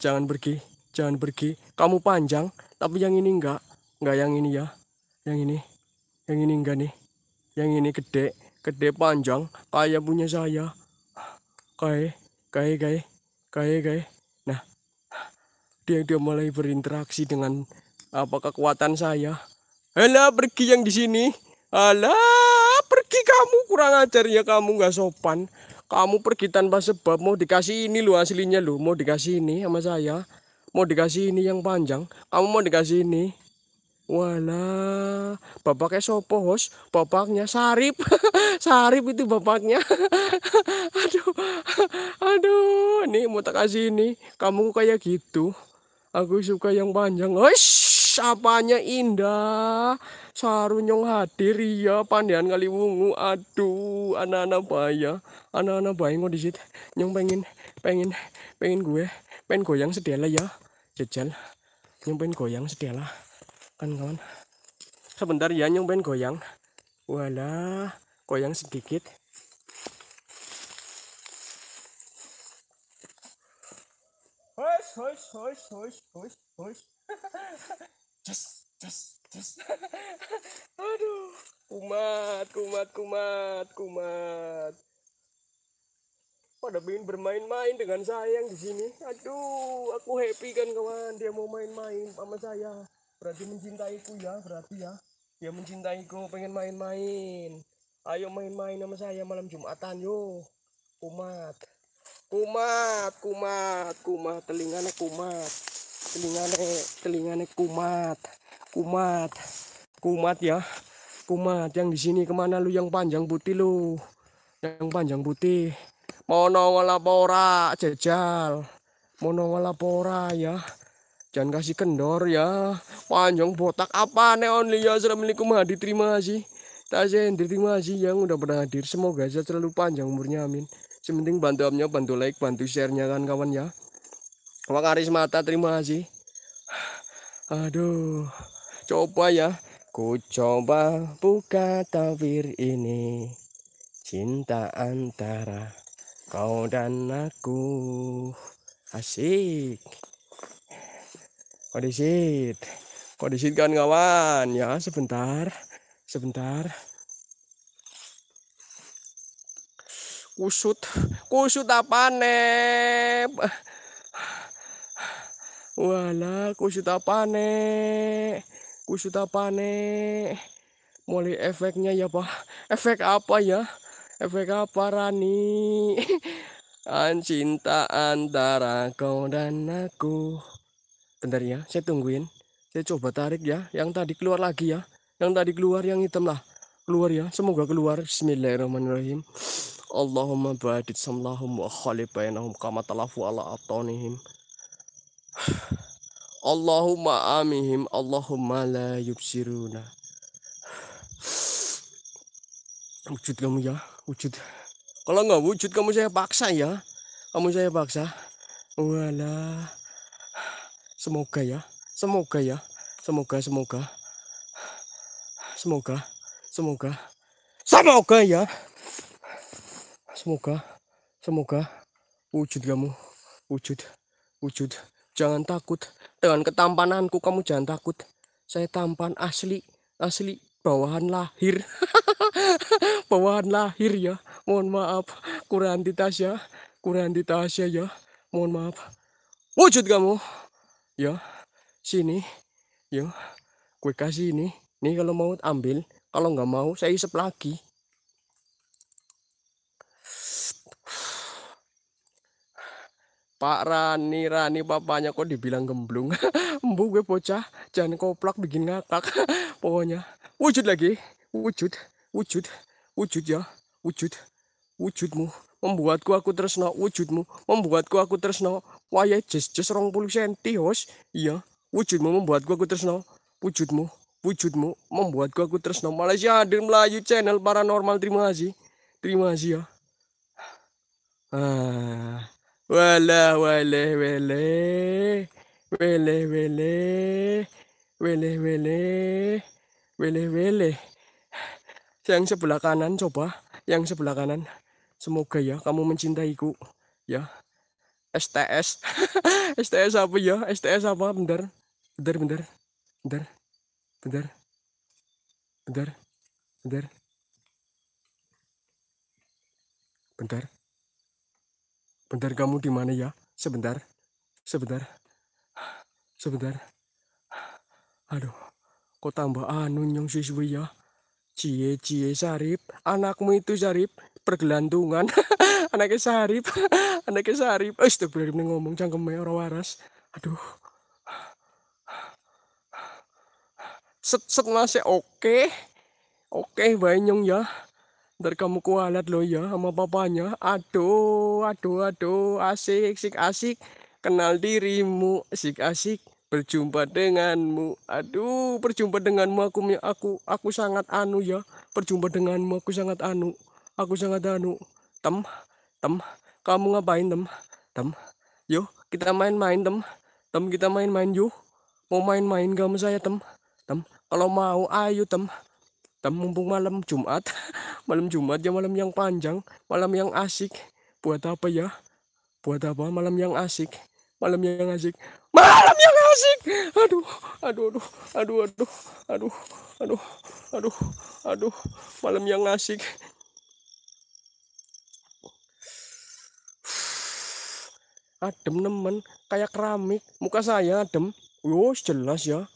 Jangan pergi. Jangan pergi. Kamu panjang. Tapi yang ini nggak, nggak yang ini ya. Yang ini. Yang ini enggak nih. Yang ini gede. Gede panjang. Kayak punya saya. Kayak. Kayak kayak. Kayak kayak dia dia mulai berinteraksi dengan apa kekuatan saya Hela pergi yang di sini Alah pergi kamu kurang ajar ya kamu nggak sopan kamu pergi tanpa sebab mau dikasih ini lo aslinya lu. mau dikasih ini sama saya mau dikasih ini yang panjang kamu mau dikasih ini Wala bapaknya sopo host, bapaknya Sarip, Sarip itu bapaknya. aduh, aduh, nih mau tak kasih ini, kamu kayak gitu. Aku suka yang panjang. Oish, oh, apanya indah. Sarunyong hadir ya pandian kali wungu. Aduh, anak-anak baya. Anak-anak baya kok di situ. Nyong pengen, pengen, pengen gue. Pengen goyang sedela ya. Jajal. Nyong pengen goyang sedela. Kan kawan. Sebentar ya nyong pengen goyang. Walah, goyang sedikit. Hush, hush, hush, hush, hush, hush. Just, just, just. Aduh, kumat, kumat, kumat, kumat. Pada ingin bermain-main dengan sayang di sini. Aduh, aku happy kan kawan. Dia mau main-main sama saya. Berarti mencintaiku ya, berarti ya. Dia mencintaiku, pengen main-main. Ayo main-main sama saya malam Jumatan yo. Kumat kumat kumat kumat telingane kumat telingane telingane kumat kumat kumat ya kumat yang di sini kemana lu yang panjang putih lu yang panjang putih mau apa jajal, mau nongol apa ya jangan kasih kendor ya panjang botak apa neon ya assalamualaikum hadi terima kasih tazen terima kasih yang udah pernah hadir semoga saja selalu panjang umurnya amin Sementing bantu amnya, bantu like, bantu share-nya kan kawan ya. Wak Aris Mata, terima kasih. Aduh, coba ya. Ku coba buka tabir ini. Cinta antara kau dan aku. Asik. Kodisit. Kodisit kan kawan ya, sebentar. Sebentar. kusut kusut apa nih wala kusut apa nih kusut apa nih mulai efeknya ya pak efek apa ya efek apa Rani An cinta antara kau dan aku bentar ya saya tungguin saya coba tarik ya yang tadi keluar lagi ya yang tadi keluar yang hitam lah keluar ya semoga keluar Bismillahirrahmanirrahim Allahumma badit samlahum wa khalib kama talafu ala atonihim Allahumma amihim Allahumma la yubsiruna wujud kamu ya wujud kalau nggak wujud kamu saya paksa ya kamu saya paksa wala semoga ya semoga ya semoga semoga semoga semoga semoga ya semoga semoga wujud kamu wujud wujud jangan takut dengan ketampananku kamu jangan takut saya tampan asli asli bawahan lahir bawahan lahir ya mohon maaf kurang di Tasya kurang Tasya ya mohon maaf wujud kamu ya sini ya gue kasih ini nih kalau mau ambil kalau nggak mau saya isep lagi Pak Rani, Rani papanya kok dibilang gemblung. Embu gue bocah, jangan koplak bikin ngakak. Pokoknya wujud lagi, wujud, wujud, wujud ya, wujud, wujudmu membuatku aku tresno wujudmu membuatku aku tresno waya jes jes rong puluh senti hos iya wujudmu membuatku aku tresno wujudmu wujudmu membuatku aku tresno Malaysia hadir Melayu channel paranormal terima kasih terima kasih ya ah Wale wale wale wale wale wale wale wale wale Yang sebelah kanan coba. Yang sebelah kanan. Semoga ya kamu mencintaiku. Ya. STS. STS apa ya? STS apa? Bentar. Bentar, bentar. Bentar. Bentar. Bentar. Bentar. Bentar. Bentar kamu di mana ya? Sebentar. Sebentar. Sebentar. Aduh, kok tambah anu nyong siswi ya? Cie cie Sarip, anakmu itu Sarip pergelantungan. anaknya Sarip, anaknya Sarip. Eh, ini ngomong cangkeme orang waras. Aduh. Set set masih oke. Okay. Oke, okay, nyong ya. Ntar kamu kualat loh ya sama papanya. Aduh, aduh, aduh, asik, asik, asik. Kenal dirimu, asik, asik. Berjumpa denganmu. Aduh, berjumpa denganmu aku aku aku sangat anu ya. Berjumpa denganmu aku sangat anu. Aku sangat anu. Tem, tem, kamu ngapain tem? Tem, yo kita main-main tem. Tem kita main-main yuk. Mau main-main gak kamu saya tem. Tem, kalau mau ayo tem mumpung malam Jumat malam Jumat ya malam yang panjang malam yang asik buat apa ya buat apa malam yang asik malam yang asik malam yang asik aduh aduh aduh aduh aduh aduh aduh aduh aduh malam yang asik adem nemen kayak keramik muka saya adem yo jelas ya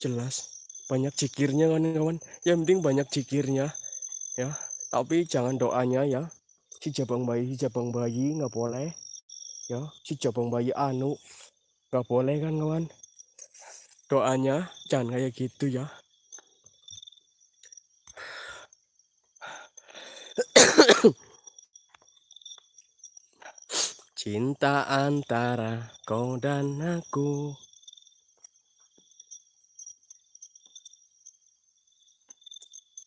jelas banyak cikirnya kawan-kawan yang penting banyak cikirnya, ya tapi jangan doanya ya si jabang bayi si jabang bayi nggak boleh ya si jabang bayi anu nggak boleh kan kawan doanya jangan kayak gitu ya cinta antara kau dan aku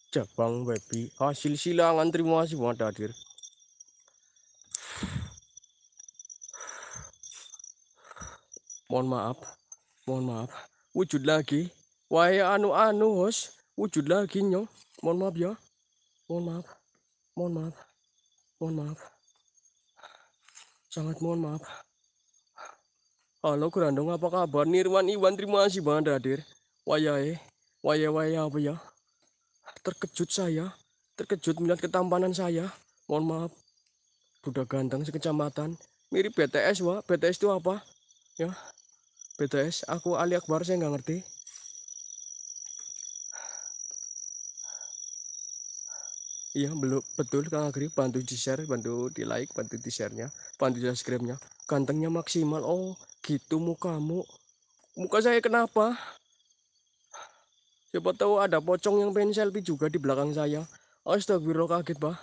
Cabang baby hasil silangan terima kasih banget hadir. Mohon maaf, mohon maaf. Wujud lagi. Wae anu-anu hos, wujud lagi nyong. Mohon maaf ya. Mohon maaf. Mohon maaf. Mohon maaf. Sangat mohon maaf. Halo kurandong apa kabar? Nirwan Iwan terima kasih banget hadir. wayai waya apa ya? terkejut saya, terkejut melihat ketampanan saya. Mohon maaf, Buddha ganteng sekecamatan. Mirip BTS, wah, BTS itu apa? Ya, BTS. Aku Ali Akbar, saya nggak ngerti. Iya, belum betul Kang Agri bantu di share, bantu di like, bantu di share nya bantu di subscribe-nya. Gantengnya maksimal. Oh, gitu mukamu. Muka saya kenapa? Siapa tahu ada pocong yang pengen selfie juga di belakang saya. Astagfirullah kaget, Pak.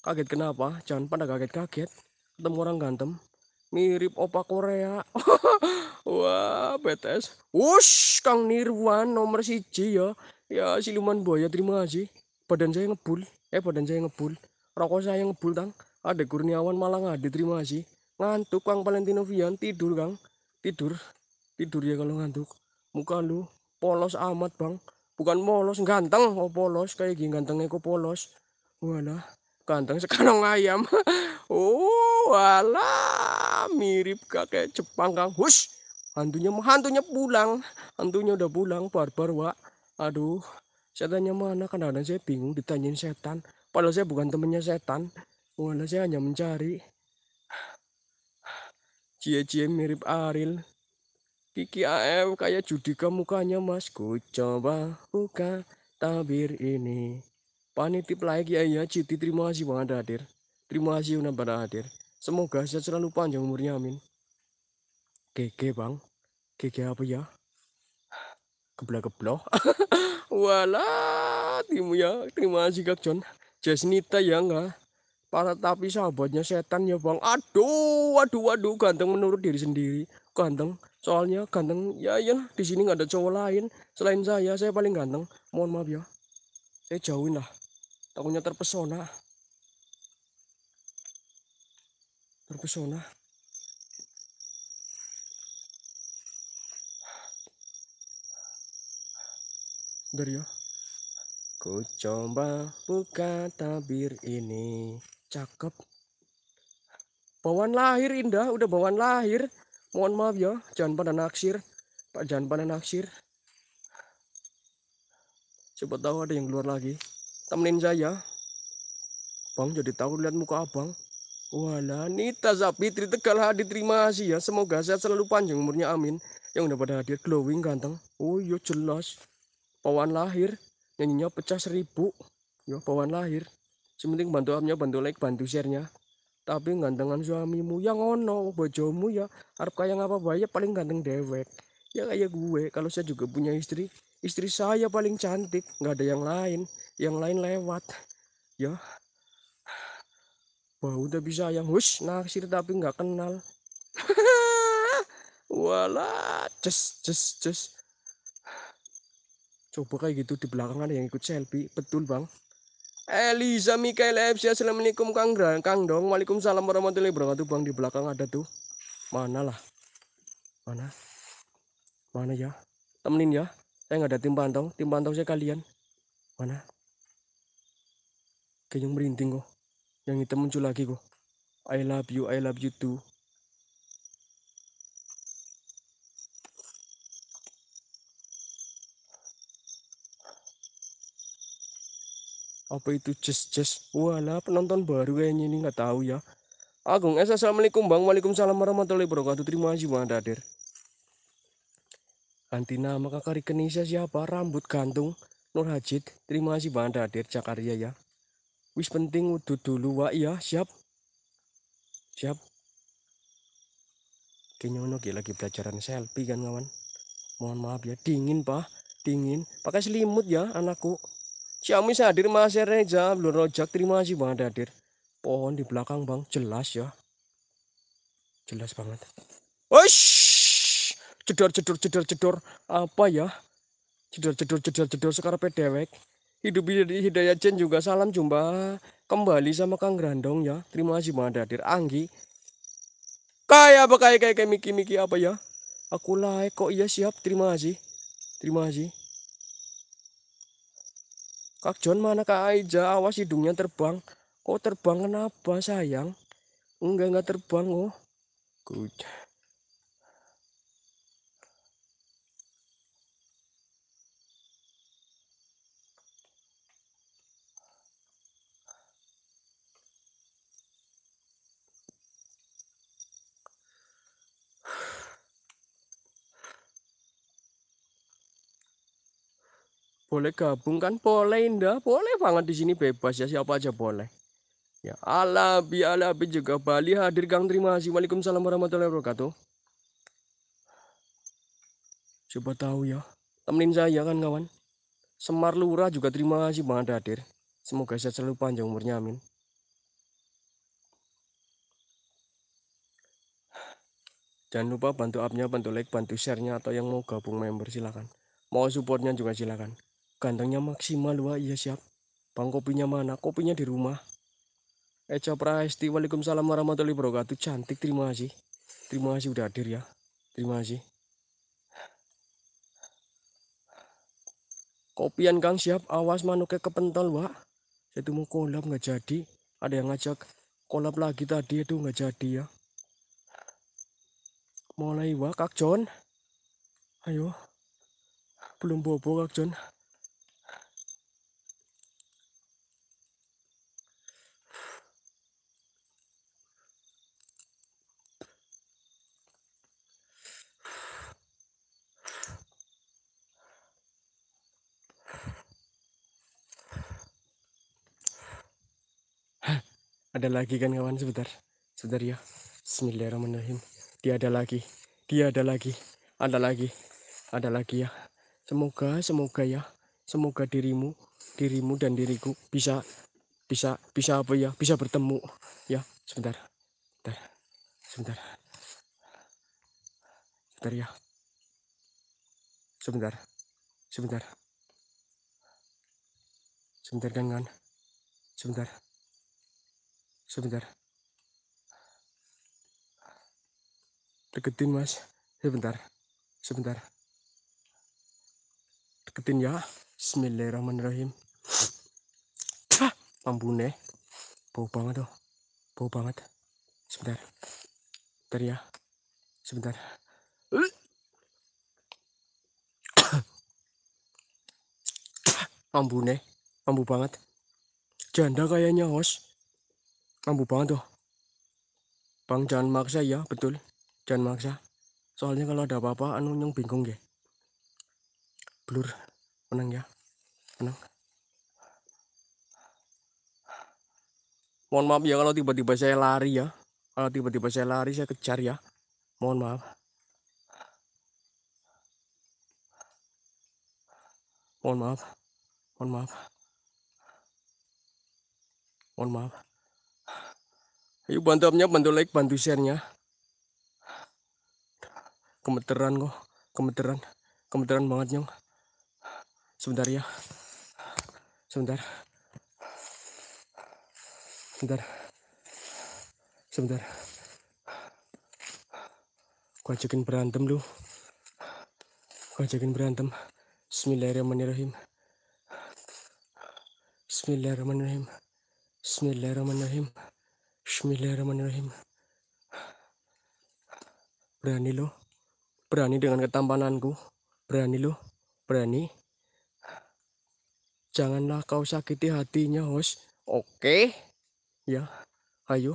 Kaget kenapa? Jangan pada kaget-kaget. Ketemu orang ganteng. Mirip opa Korea. Wah, betes. Wush, Kang Nirwan nomor siji ya. Ya, siluman buaya terima kasih. Badan saya ngebul. Eh, badan saya ngebul. Rokok saya ngebul, Tang. Ada Kurniawan malah ada, terima kasih. Ngantuk, Kang Valentino Vian. Tidur, Kang. Tidur. Tidur ya kalau ngantuk. Muka lu polos amat, Bang bukan polos ganteng oh polos kayak gini gantengnya kok polos wala ganteng sekarang ayam oh wala mirip kakek Jepang kang hus hantunya hantunya pulang hantunya udah pulang barbar wa. aduh setannya mana kan ada saya bingung ditanyain setan padahal saya bukan temennya setan Wala saya hanya mencari cie-cie mirip Aril Kiki AF kayak judi mukanya mas Ku coba buka tabir ini Panitip lagi ya ya Citi Terima kasih banget ada hadir Terima kasih udah pada hadir Semoga sehat selalu panjang umurnya amin GG bang GG apa ya Keblah keblok Walah timu ya Terima kasih Kak John Jasnita ya enggak para tapi sahabatnya setan ya bang aduh aduh aduh ganteng menurut diri sendiri ganteng soalnya ganteng ya iya di sini nggak ada cowok lain selain saya saya paling ganteng mohon maaf ya saya jauhin lah takutnya terpesona terpesona dari ya ku coba buka tabir ini cakep bawaan lahir indah udah bawaan lahir mohon maaf ya jangan pada naksir pak jangan pada naksir coba tahu ada yang keluar lagi temenin saya bang jadi tahu lihat muka abang wala Nita Zapitri Tegal hadir terima kasih ya. Semoga sehat selalu panjang umurnya amin. Yang udah pada hadir glowing ganteng. Oh iya jelas. Pawan lahir, nyanyinya pecah seribu. yo ya, pawan lahir. Sementing bantu amnya, bantu like, bantu share-nya tapi gantengan suamimu ya ngono bojomu ya harap kaya ngapa bayar paling ganteng dewek ya kayak gue kalau saya juga punya istri istri saya paling cantik nggak ada yang lain yang lain lewat ya wah udah bisa yang hush naksir tapi nggak kenal wala ces ces ces coba kayak gitu di belakang ada yang ikut selfie betul bang Eliza Mikael FC Assalamualaikum Kang Gran Kang Dong Waalaikumsalam warahmatullahi wabarakatuh Bang di belakang ada tuh mana lah mana mana ya temenin ya saya nggak ada tim pantau tim pantau saya kalian mana kayaknya merinting kok yang hitam muncul lagi kok I love you I love you too apa itu jess jess walah penonton baru kayaknya ini nggak tahu ya Agung S assalamualaikum bang waalaikumsalam warahmatullahi wabarakatuh terima kasih bang Dadir ganti nama kakak Rikenisa siapa rambut gantung Nur Hajid terima kasih bang Dadir Jakarta ya wis penting wudhu dulu wak ya siap siap kayaknya ini lagi pelajaran selfie kan kawan mohon maaf ya dingin pak dingin pakai selimut ya anakku Ciamis hadir Mas ya, Reza Belum rojak terima kasih bang hadir Pohon di belakang bang jelas ya Jelas banget Oish Jedor jedor jedor jedor Apa ya Jedor jedor jedor jedor sekarang pedewek Hidup hidayah Jen juga salam jumpa Kembali sama Kang Grandong ya Terima kasih bang hadir Anggi Kayak apa kayak kayak kaya, miki miki apa ya Aku like kok iya siap terima kasih Terima kasih Kak John mana Kak Aiza? Awas hidungnya terbang. Kok terbang kenapa sayang? Enggak, enggak terbang oh. Good. boleh gabung kan boleh indah boleh banget di sini bebas ya siapa aja boleh ya bi alabi bi juga Bali hadir Kang terima kasih Waalaikumsalam warahmatullahi wabarakatuh coba tahu ya temenin saya kan kawan Semar Lurah juga terima kasih banget hadir semoga saya selalu panjang umurnya amin jangan lupa bantu upnya bantu like bantu sharenya atau yang mau gabung member silahkan mau supportnya juga silahkan gantengnya maksimal wah iya siap. Bang kopinya mana? Kopinya di rumah. Eca Prasti, Waalaikumsalam warahmatullahi wabarakatuh. Cantik, terima kasih. Terima kasih udah hadir ya. Terima kasih. Kopian Kang siap, awas manuknya kepental Wak. Itu mau kolam nggak jadi. Ada yang ngajak kolam lagi tadi itu nggak jadi ya. Mulai Wak, Kak John. Ayo. Belum bobo Kak John. ada lagi kan kawan sebentar sebentar ya Bismillahirrahmanirrahim dia ada lagi dia ada lagi ada lagi ada lagi ya semoga semoga ya semoga dirimu dirimu dan diriku bisa bisa bisa apa ya bisa bertemu ya sebentar sebentar sebentar sebentar ya sebentar sebentar sebentar kan kan sebentar sebentar deketin mas sebentar sebentar deketin ya Bismillahirrahmanirrahim ambune bau banget loh bau banget sebentar sebentar ya sebentar ambune ambu banget janda kayaknya host mampu banget tuh bang jangan maksa ya betul jangan maksa soalnya kalau ada apa-apa anu nyung bingung ya blur menang ya menang mohon maaf ya kalau tiba-tiba saya lari ya kalau tiba-tiba saya lari saya kejar ya mohon maaf mohon maaf mohon maaf mohon maaf Ayo bantu upnya, bantu like, bantu sharenya. Kemeteran kok, kemeteran, kemeteran banget nyong. Sebentar ya, sebentar, sebentar, sebentar. Gua ajakin berantem lu, gua ajakin berantem. Bismillahirrahmanirrahim. Bismillahirrahmanirrahim. Bismillahirrahmanirrahim. Bismillahirrahmanirrahim. Berani lo. Berani dengan ketampananku. Berani lo. Berani. Janganlah kau sakiti hatinya, host. Oke. Ya. Ayo.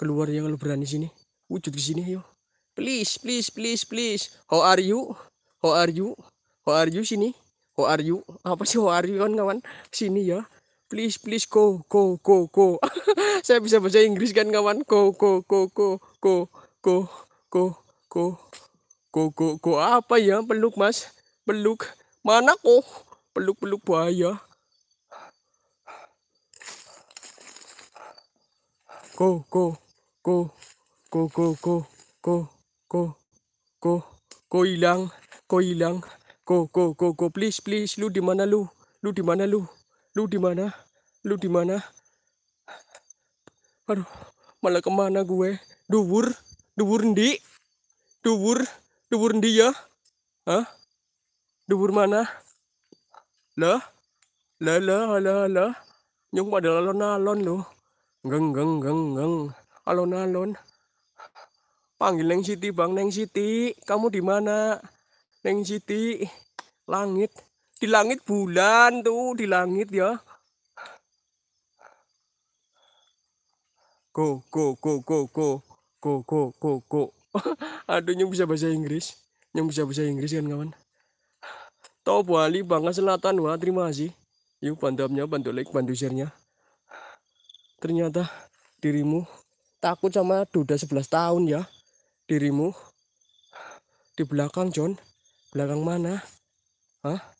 Keluar yang lo berani sini. Wujud ke sini, ayo. Please, please, please, please. How are you? How are you? How are you sini? How are you? Apa sih how are you kawan kawan? Sini ya please please go go go go saya bisa bahasa Inggris kan kawan go go go go go go go go go go go apa ya peluk mas peluk mana kok peluk peluk buaya go go go go go go go go go go hilang go hilang go go go go please please lu di mana lu lu di mana lu Lu di mana? Lu di mana? Aduh, malah kemana gue? dubur, dubur ndi? dubur, dubur ndi ya? Hah? dubur mana? Lah? Lah, lah, lah, lah. Nyung pada alon-alon lo. Geng, geng, geng, geng. Alon-alon. Panggil Neng Siti, Bang Neng Siti. Kamu di mana? Neng Siti. Langit. Di langit bulan tuh, di langit ya. Go, go, go, go, go. Go, go, go, go. Aduh, yang bisa bahasa Inggris. Yang bisa bahasa Inggris kan kawan. Tau Bali, bangga Selatan. Wah, terima kasih. Yuk, bantu upnya, bantu like, bantu sharenya Ternyata dirimu takut sama duda 11 tahun ya. Dirimu di belakang John belakang mana? Hah?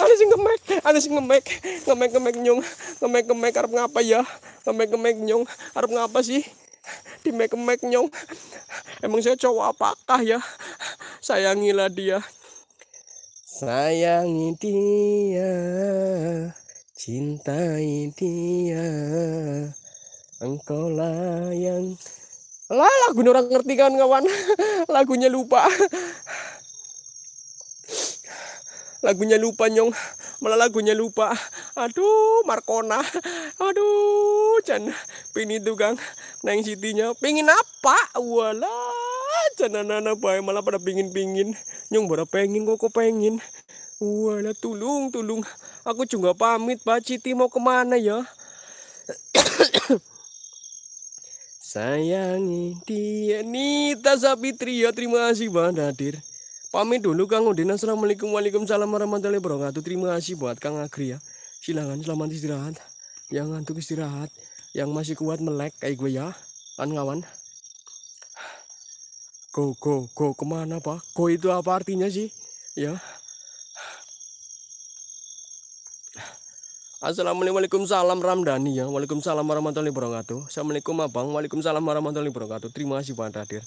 Ada sing ngemek? ada sing ngemek? Ngemek ngemek nyong. Ngemek ngemek harap ngapa ya? Ngemek ngemek nyong. harap ngapa sih? Di mek mek nyong. Emang saya cowok apakah ya? Sayangilah dia. Sayangi dia. Cintai dia. Engkau layang. Lah lagu orang ngerti kan kawan Lagunya lupa lagunya lupa nyong malah lagunya lupa aduh Markona aduh Chan pini tukang neng sitinya pingin apa wala Chan anak baik malah pada pingin-pingin nyong berapa pengen kok kok pengen wala tulung tulung aku juga pamit Pak Citi mau kemana ya Sayangi dia Nita Sapitria terima kasih Bang hadir. Pamit dulu Kang Udin. Assalamualaikum waalaikumsalam warahmatullahi wabarakatuh. Terima kasih buat Kang Agri ya. Silahkan selamat istirahat. Yang ngantuk istirahat. Yang masih kuat melek kayak gue ya. Kan kawan. Go go go kemana pak? Go itu apa artinya sih? Ya. Assalamualaikum salam Ramdhani ya. Waalaikumsalam warahmatullahi wabarakatuh. Assalamualaikum Abang. Waalaikumsalam warahmatullahi wabarakatuh. Terima kasih buat hadir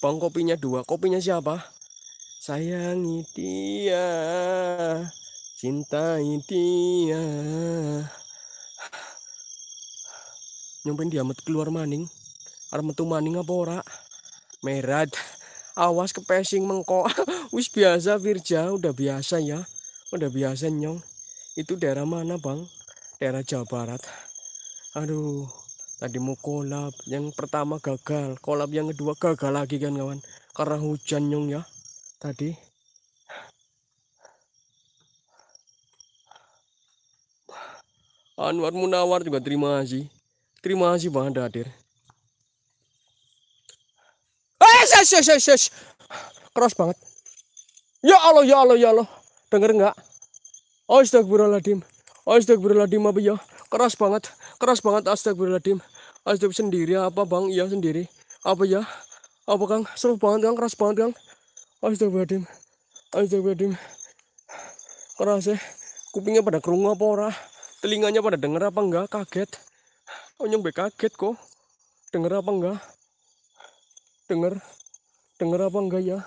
Bang kopinya dua. Kopinya siapa? Sayangi dia, cintai dia. dia mau keluar maning. arah metu maning apa ora? Merad, Awas kepesing mengkok. Wis biasa Virja, udah biasa ya. Udah biasa nyong. Itu daerah mana, Bang? Daerah Jawa Barat. Aduh, tadi mau kolab. Yang pertama gagal, kolab yang kedua gagal lagi kan, kawan. Karena hujan nyong ya tadi Anwar Munawar juga terima kasih terima kasih Bang hadir Yes, yes, yes, yes. Keras banget. Ya Allah, ya Allah, ya Allah. Denger enggak? Astagfirullahaladzim. Astagfirullahaladzim apa ya? Keras banget. Keras banget astagfirullahaladzim. Astagfirullahaladzim sendiri apa Bang? Iya sendiri. Apa ya? Apa Kang? Seru banget Kang, keras banget Kang. Astagfirullahaladzim. Astagfirullahaladzim. Kerasa kupingnya pada kerungu apa ora? Telinganya pada denger apa enggak? Kaget. Onyong be kaget kok. Denger apa enggak? Denger. Denger apa enggak ya?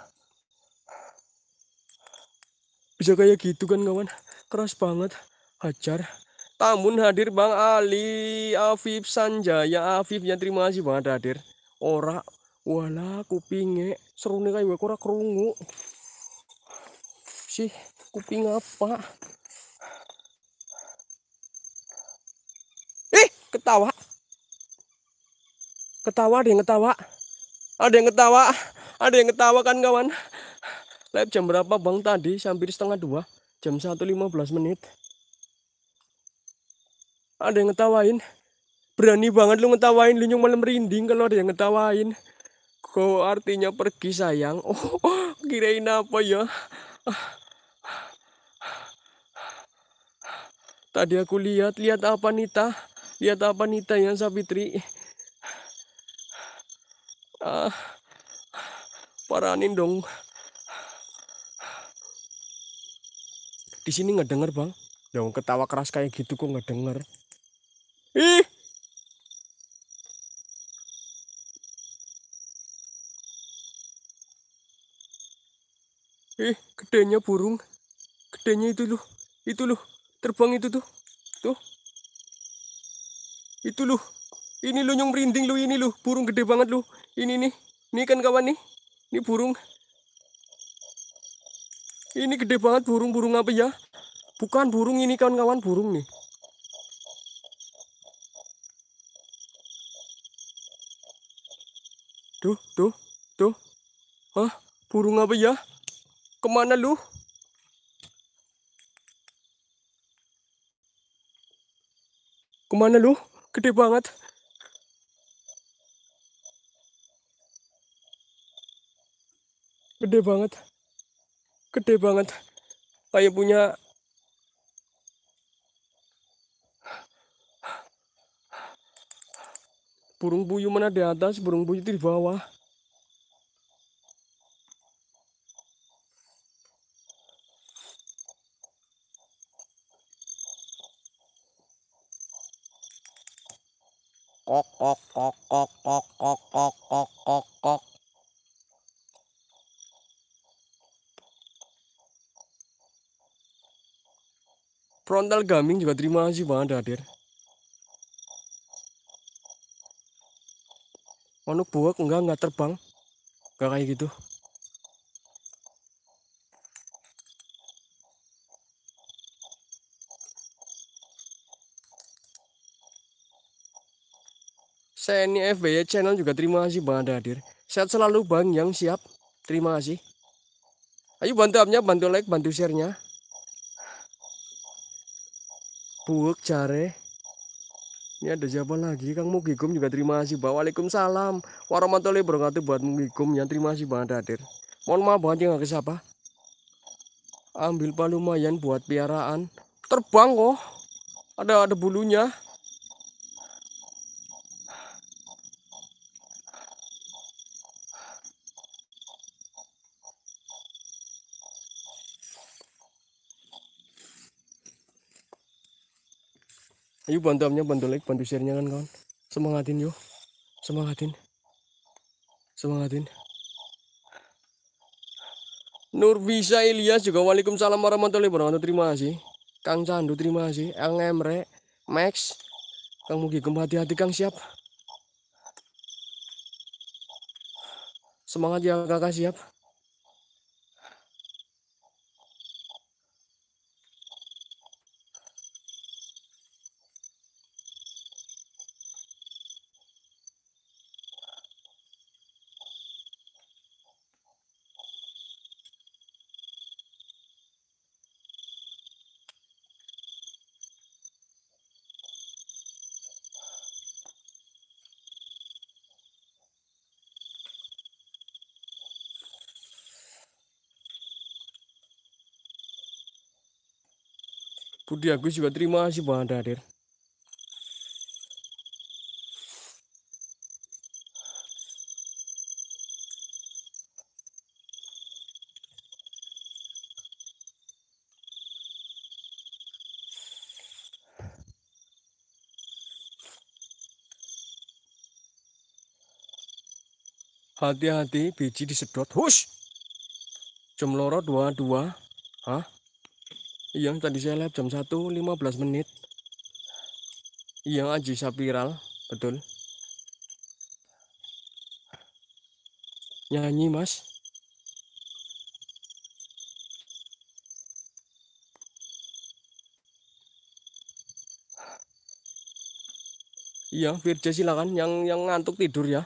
Bisa kayak gitu kan kawan? Keras banget. Hajar. Tamun hadir Bang Ali, Afif Sanjaya, Afif ya terima kasih banget hadir. Ora wala kupinge kayak gue kurang kerungu. sih kuping apa eh ketawa ketawa ada yang ketawa ada yang ketawa ada yang ketawa kan kawan live jam berapa bang tadi Sambil setengah dua jam satu lima belas menit ada yang ngetawain berani banget lu ngetawain lu nyung malam merinding kalau ada yang ngetawain go artinya pergi sayang oh kirain apa ya tadi aku lihat lihat apa Nita lihat apa Nita yang Sabitri. ah paranin dong di sini nggak dengar bang yang ketawa keras kayak gitu kok nggak dengar? ih Eh, gedenya burung. Gedenya itu loh. Itu loh. Terbang itu tuh. Tuh. Itu loh. Ini loh nyung merinding loh ini loh. Burung gede banget loh. Ini nih. Ini kan kawan nih. Ini burung. Ini gede banget burung-burung apa ya? Bukan burung ini kawan-kawan burung nih. Tuh, tuh, tuh. Hah? Burung apa ya? Kemana lu? Kemana lu? Gede banget. Gede banget. Gede banget. Kayak punya burung buyu mana di atas, burung buyu itu di bawah. frontal gaming juga terima kasih banget hadir manuk buak enggak enggak terbang enggak kayak gitu Seni FBY channel juga terima kasih banget, hadir. Sehat selalu Bang yang siap. Terima kasih. Ayo bantu abnya bantu like, bantu sharenya buek jare ini ada siapa lagi Kang mugikum juga terima kasih Waalaikumsalam warahmatullahi wabarakatuh buat mugikum yang terima kasih banget hadir mohon maaf banget yang siapa ambil palu mayan buat piaraan terbang kok oh. ada ada bulunya Ayo bantu amnya, bantu like, bantu share kan kawan. Semangatin yo. Semangatin. Semangatin. Nur Bisa Ilyas juga Waalaikumsalam warahmatullahi wabarakatuh. Terima kasih. Kang Candu terima kasih. Kang Emre, Max, Kang Mugi hati-hati Kang siap. Semangat ya kakak siap. Budi Agus juga terima kasih Bang Anda hadir. Hati-hati biji disedot. Hush. Cemloro dua dua, Hah? yang tadi saya lihat jam 1 15 menit yang Aji Sapiral betul nyanyi mas Iya, Virja silakan yang yang ngantuk tidur ya.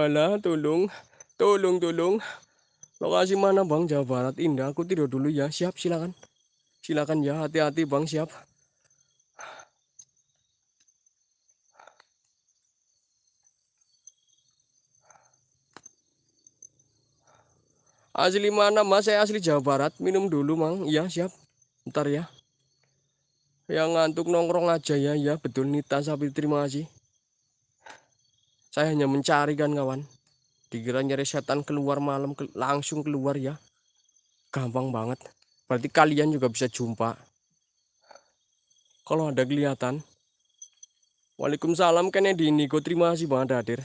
wala tolong tolong tolong lokasi mana bang Jawa Barat indah aku tidur dulu ya siap silakan silakan ya hati-hati bang siap Asli mana mas? Saya asli Jawa Barat. Minum dulu mang. Iya siap. Ntar ya. Yang ngantuk nongkrong aja ya. Ya betul Nita Sapitri. Terima kasih. Saya hanya mencari kan kawan. Dikira nyari setan keluar malam ke langsung keluar ya. Gampang banget. Berarti kalian juga bisa jumpa. Kalau ada kelihatan. Waalaikumsalam Kennedy Niko. Terima kasih banget hadir.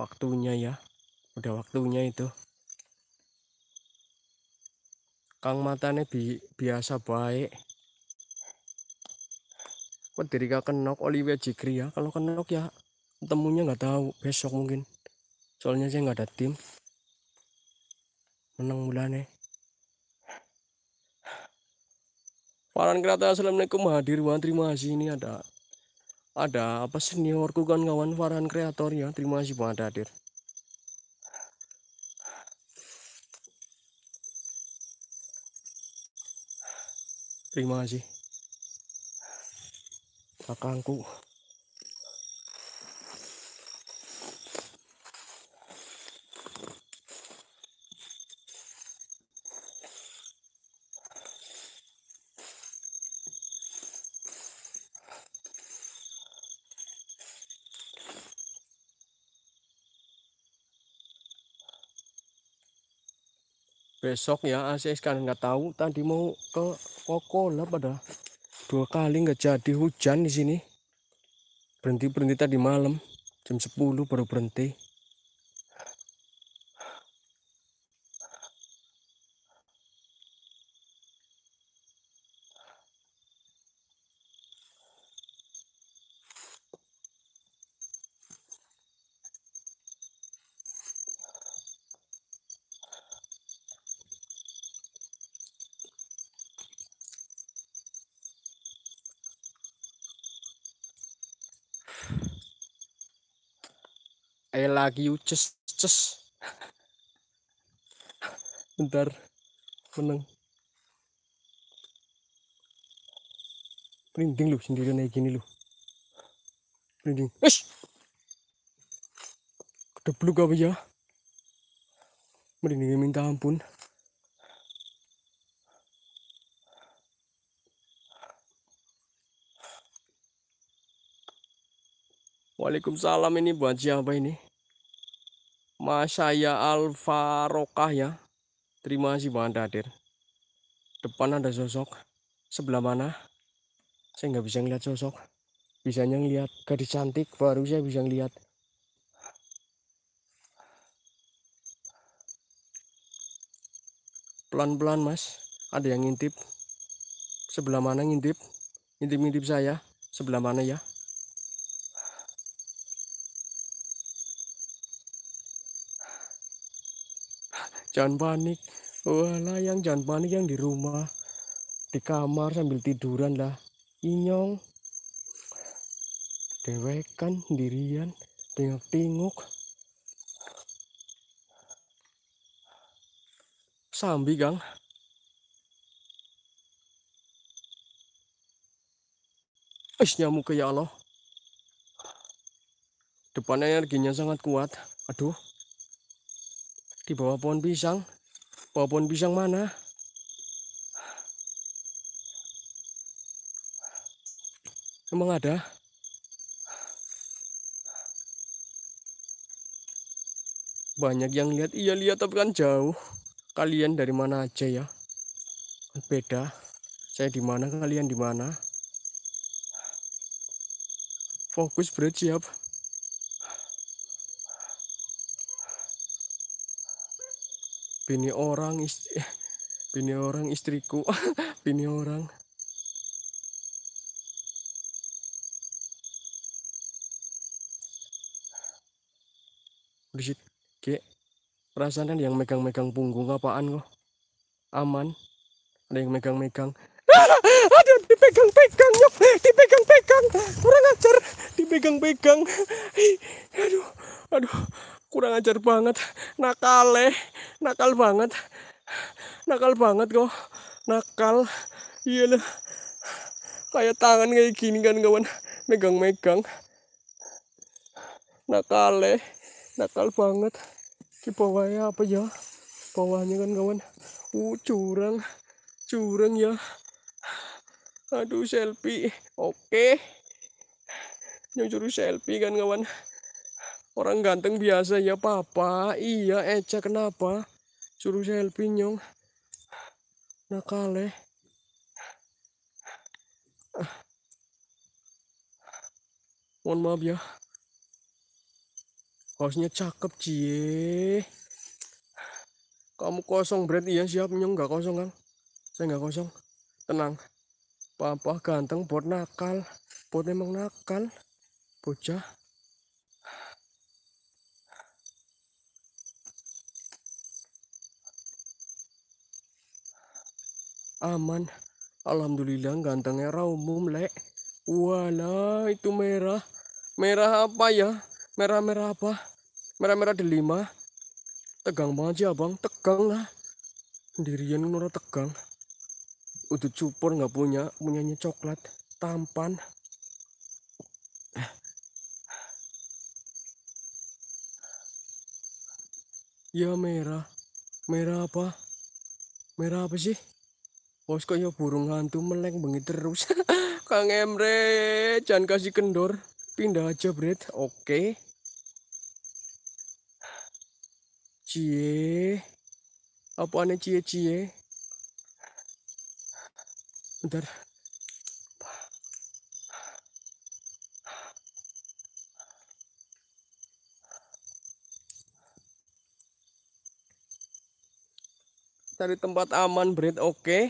waktunya ya udah waktunya itu Kang matane bi biasa baik gak kenok Olivia Jikri ya kalau kenok ya temunya nggak tahu besok mungkin soalnya saya nggak ada tim menang mulane Paran kerata Assalamualaikum hadir terima kasih ini ada ada apa seniorku kan kawan Farhan kreator ya terima kasih banget hadir terima kasih kakangku besok ya ah, saya sekarang nggak tahu tadi mau ke kokola pada dua kali nggak jadi hujan di sini berhenti berhenti tadi malam jam 10 baru berhenti kaki uces ces bentar menang merinding lu sendiri naik gini lu merinding Ush! lu apa ya Merindingnya minta ampun Waalaikumsalam ini buat siapa ini? bersama saya Alfa Rokah ya. Terima kasih Anda hadir. Depan ada sosok. Sebelah mana? Saya nggak bisa ngeliat sosok. Bisanya ngeliat gadis cantik baru saya bisa ngeliat. Pelan-pelan mas. Ada yang ngintip. Sebelah mana ngintip? Ngintip-ngintip saya. Sebelah mana ya? jangan panik walah yang jangan panik yang di rumah di kamar sambil tiduran lah inyong dewekan sendirian tinguk tinguk sambi gang Is nyamuk ya Allah. Depannya energinya sangat kuat. Aduh. Di bawah pohon pisang. Bawah pohon pisang mana? Emang ada? Banyak yang lihat. Iya lihat tapi kan jauh. Kalian dari mana aja ya? Beda. Saya di mana kalian di mana? Fokus bro siap. bini orang istri eh, bini orang istriku bini orang Disit, ke perasaan yang megang-megang punggung apaan kok aman ada yang megang-megang ada dipegang-pegang yuk, dipegang-pegang kurang ajar dipegang-pegang aduh aduh kurang ajar banget nakale nakal banget nakal banget kok nakal iya lah kayak tangan kayak gini kan kawan megang-megang nakal eh nakal banget di bawahnya apa ya bawahnya kan kawan uh curang curang ya aduh selfie oke okay. nyuruh selfie kan kawan Orang ganteng biasa ya papa. Iya Eca kenapa? Suruh selfie nyong. Nakale. Mohon maaf ya. Harusnya cakep cie. Kamu kosong berarti ya siap nyong gak kosong kan? Saya gak kosong. Tenang. Papa ganteng buat nakal. Buat emang nakal. Bocah. aman. Alhamdulillah gantengnya Raumum, Lek. Wala, itu merah. Merah apa ya? Merah-merah apa? Merah-merah delima. Tegang banget sih, Abang. Tegang lah. Sendirian Nora tegang. Udah cupor nggak punya, punyanya coklat. Tampan. Ya merah. Merah apa? Merah apa sih? Bos kok ya burung hantu meleng bengi terus. Kang Emre, jangan kasih kendor. Pindah aja, Bret. Oke. Cie. Apa aneh cie-cie? Bentar. Cari tempat aman, Brit. Oke. Okay.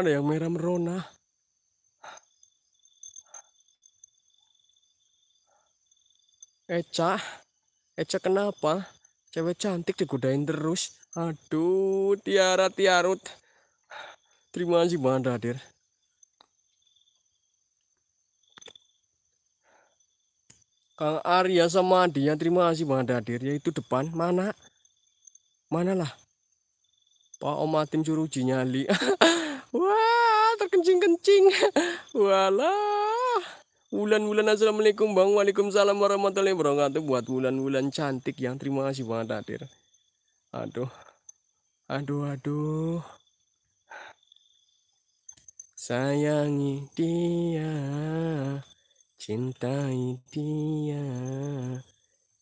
Ada yang merah merona. Eca. Eca kenapa? Cewek cantik digodain terus. Aduh, tiara tiarut. Terima kasih banget hadir. Kang Arya sama yang terima kasih banget hadir. Yaitu depan mana? Manalah. Pak Om Atim suruh nyali. mancing. wala. Wulan-wulan assalamualaikum bang. Waalaikumsalam warahmatullahi wabarakatuh. Buat wulan-wulan cantik yang terima kasih banget hadir. Aduh. Aduh, aduh. Sayangi dia. Cintai dia.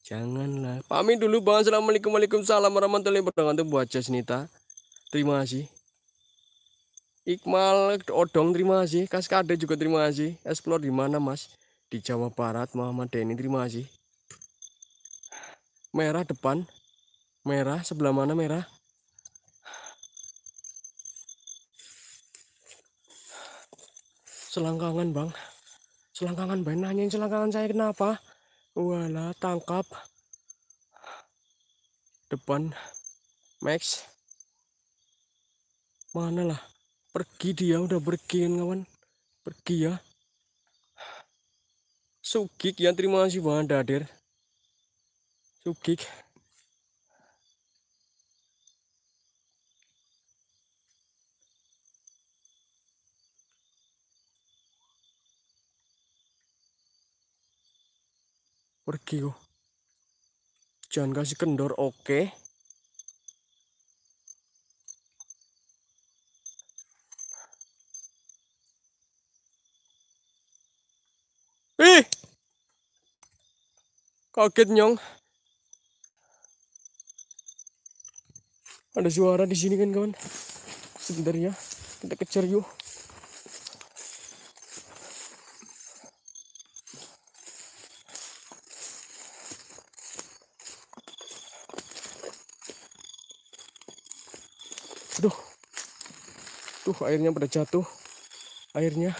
Janganlah. Pamit dulu bang. Assalamualaikum warahmatullahi wabarakatuh. Buat Jasnita. Terima kasih. Iqmal Odong terima kasih, Kaskade juga terima kasih, Explore di mana Mas? Di Jawa Barat, Muhammad Denny terima kasih. Merah depan, merah sebelah mana merah? Selangkangan bang, selangkangan bang nanyain selangkangan saya kenapa? Wala tangkap depan Max mana lah Pergi dia udah pergi kan kawan. Pergi ya. Sugik ya terima kasih banget Dadir. Sugik. Pergi kok. Jangan kasih kendor, oke. Okay. Ih. Kaget nyong. Ada suara di sini kan kawan. Sebentar ya. Kita kejar yuk. Aduh. Tuh airnya pada jatuh. Airnya.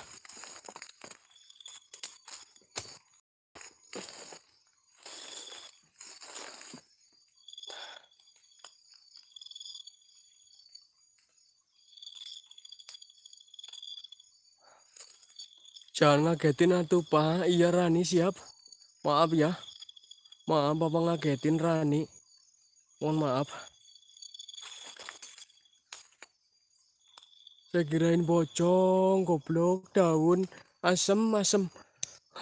Jangan ngagetin atuh, Pak. Iya, Rani siap. Maaf ya. Maaf, Papa ngagetin Rani. Mohon maaf. Saya kirain bocong, goblok, daun, asem, asem.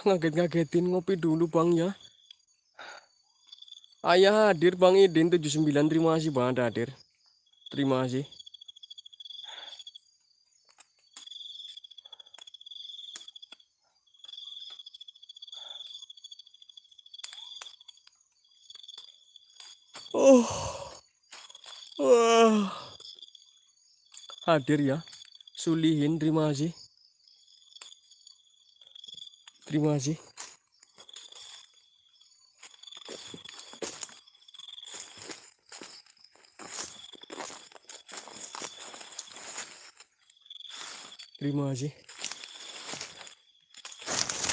Ngaget-ngagetin ngopi dulu, Bang ya. Ayah hadir Bang Idin 79 terima kasih Bang ada hadir. Terima kasih. hadir ya Sulihin terima kasih terima kasih terima kasih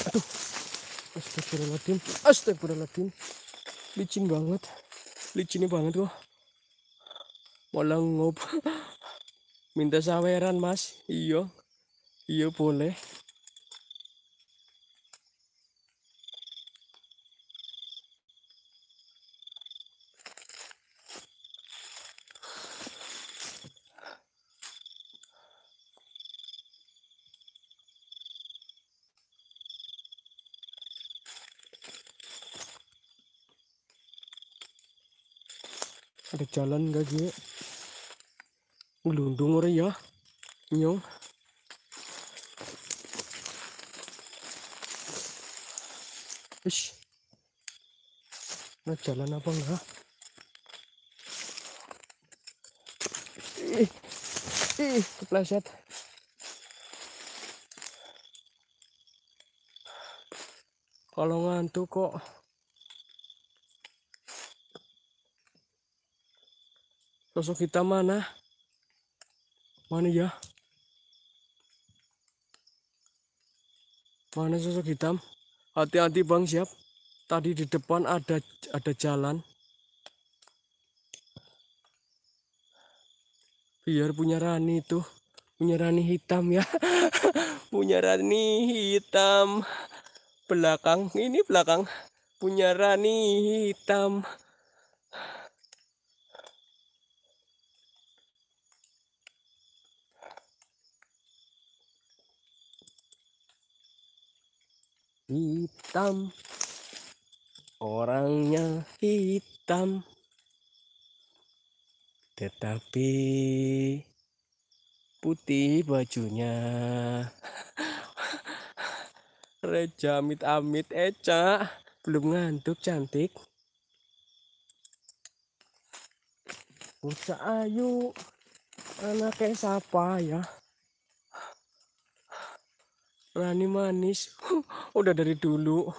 aduh astagfirullahaladzim astagfirullahaladzim licin banget licinnya banget kok malah ngop minta saweran mas iyo iyo boleh ada jalan gak sih Mundung rin ya. Nyong. Ish. na jalan apa enggak? Ih, ih, kepleset. Kalau ngantuk kok sosok kita mana? Mana ya? Mana sosok hitam? Hati-hati bang siap. Tadi di depan ada ada jalan. Biar punya Rani tuh. Punya Rani hitam ya. punya Rani hitam. Belakang ini belakang. Punya Rani hitam. hitam orangnya hitam tetapi putih bajunya Reja amit amit Eca belum ngantuk cantik Uca ayu anaknya siapa ya Rani manis. Udah dari dulu.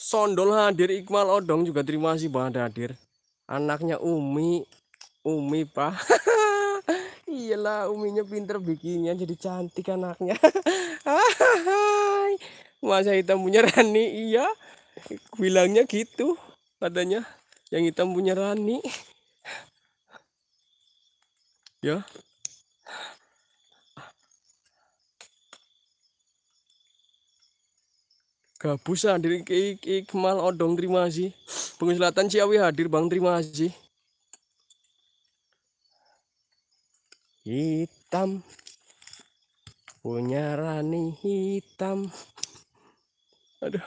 Sondol hadir Iqbal Odong juga terima kasih banget hadir. Anaknya Umi, Umi Pak. Iyalah Uminya pinter bikinnya jadi cantik anaknya. masa hitam punya Rani iya bilangnya gitu katanya yang hitam punya Rani ya gabus hadir ik, Iqmal Odong terima kasih Bungu Selatan Ciawi hadir Bang terima kasih hitam punya Rani hitam Aduh.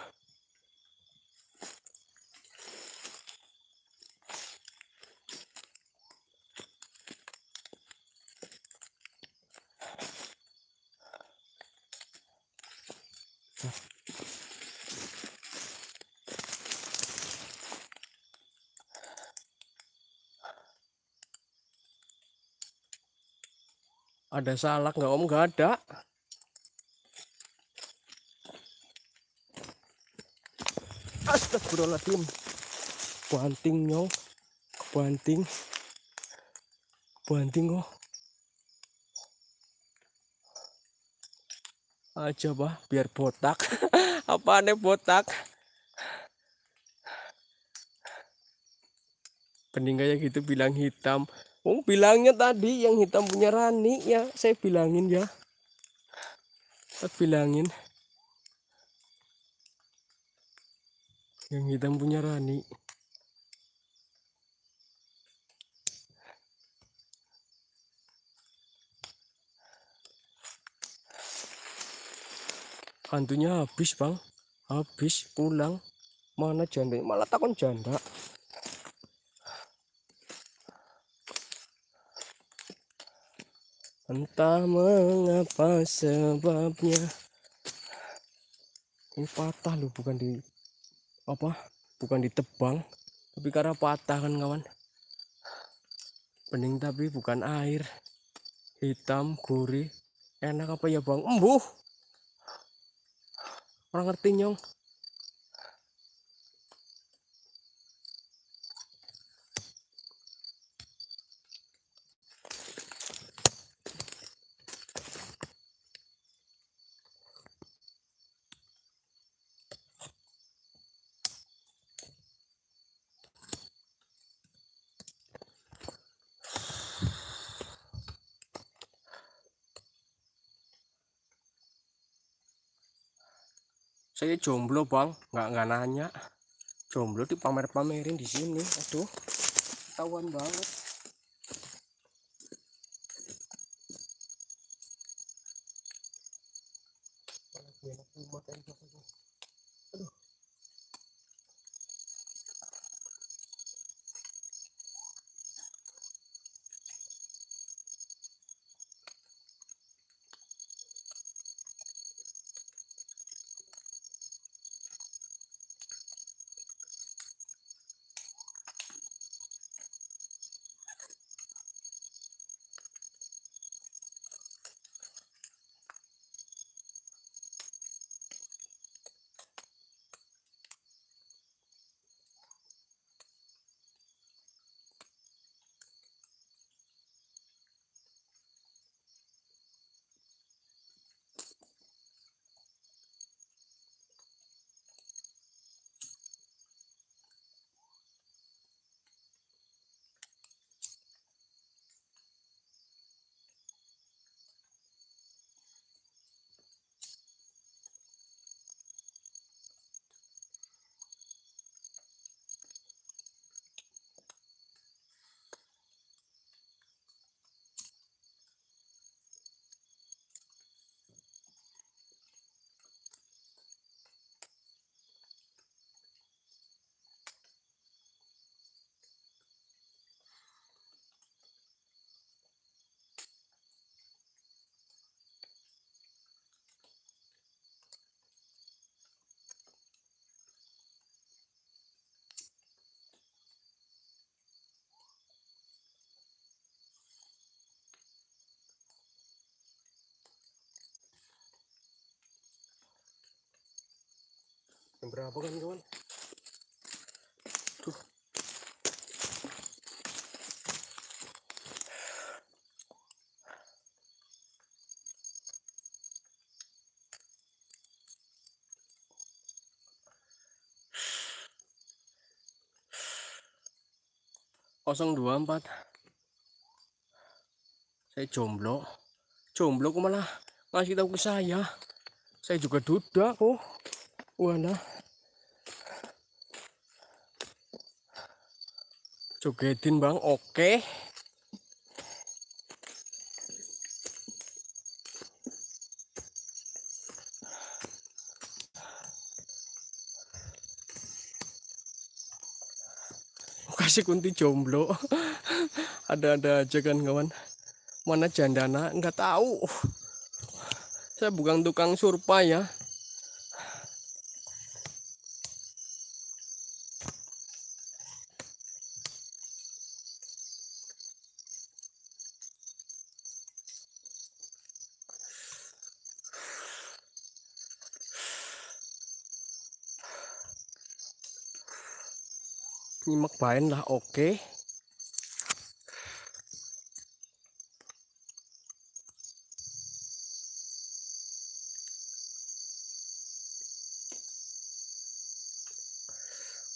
Ada salak nggak om? Gak ada. của latim tim banting nhau banting banting kok oh. aja bah biar botak apa aneh botak pening kayak gitu bilang hitam Oh, bilangnya tadi yang hitam punya Rani ya. Saya bilangin ya. Saya bilangin. yang hitam punya Rani hantunya habis bang habis pulang mana janda malah takon janda entah mengapa sebabnya ini patah loh bukan di apa bukan ditebang tapi karena patah kan kawan bening tapi bukan air hitam gurih enak apa ya bang embuh orang ngerti nyong jomblo bang nggak nggak nanya jomblo dipamer-pamerin di sini aduh ketahuan banget yang berapa kan kawan tuh kosong dua empat saya jomblo jomblo kok malah ngasih tahu ke saya saya juga duda kok walah jogetin bang oke oh, kasih kunti jomblo ada-ada aja kan kawan mana jandana nggak tahu saya bukan tukang surpa ya main lah oke okay.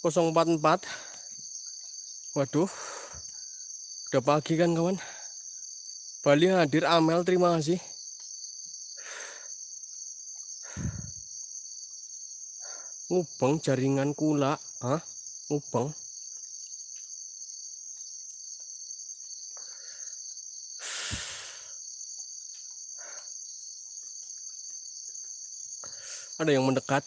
kosong waduh udah pagi kan kawan Bali hadir Amel terima kasih ngubeng jaringan kula ah ngubeng ada yang mendekat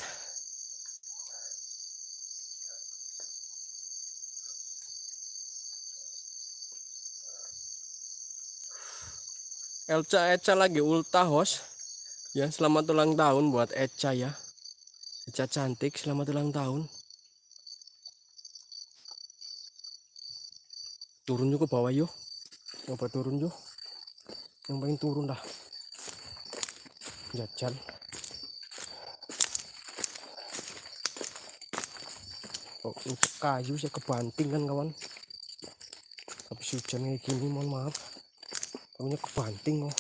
Elca Eca lagi ultah host ya selamat ulang tahun buat Eca ya Eca cantik selamat ulang tahun turun juga ke bawah yuk coba turun yuk yang paling turun dah jajan untuk kayu saya kebanting kan kawan tapi hujan kayak gini mohon maaf kayunya kebanting kok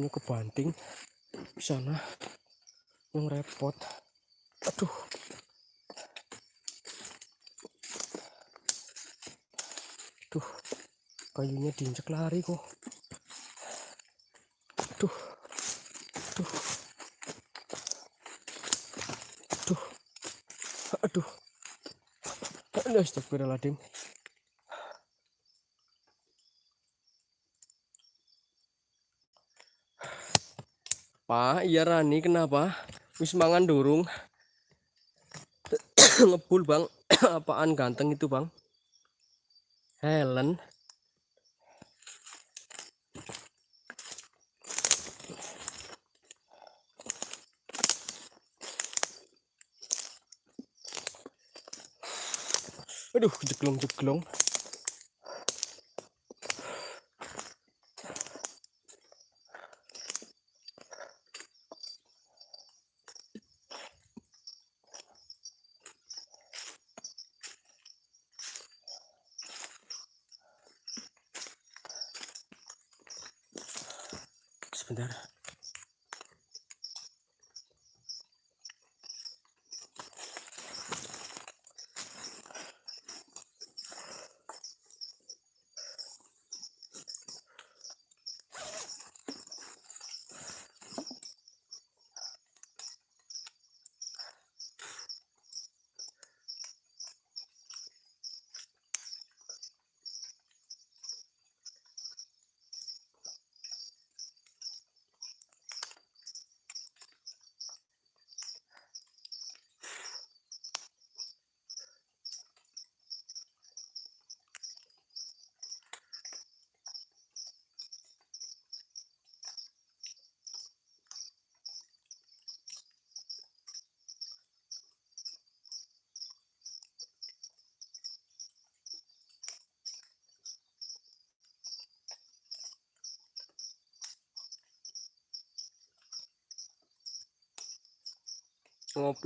ini kebanting sana yang repot aduh kayunya diinjek lari kok tuh tuh tuh aduh Astagfirullahaladzim Pak, iya Rani kenapa? Wis mangan durung. Ngebul, Bang. Apaan ganteng itu, Bang? Helen. Oeh, de klonk de klong.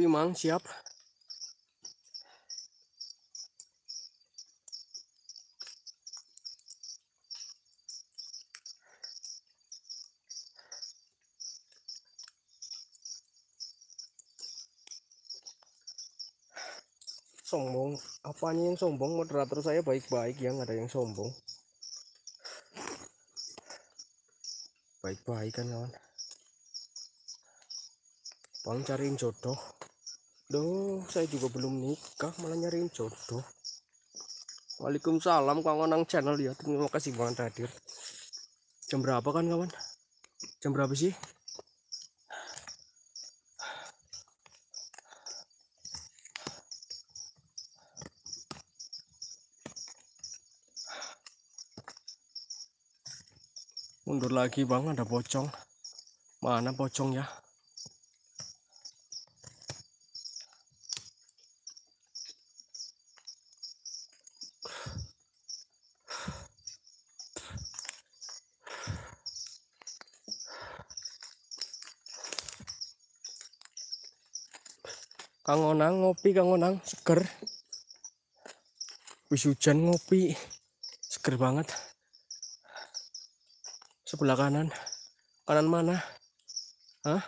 Mang siap. sombong apanya yang sombong moderator saya baik-baik yang ada yang sombong baik-baik kan kawan bang cariin jodoh Duh, saya juga belum nikah, malah nyariin jodoh. Waalaikumsalam, kawan Onang Channel ya. Terima kasih banget hadir. Jam berapa kan, kawan? Jam berapa sih? Mundur lagi, Bang. Ada pocong. Mana pocong ya? nang ngopi kang onang seger wis hujan ngopi seger banget sebelah kanan kanan mana Hah?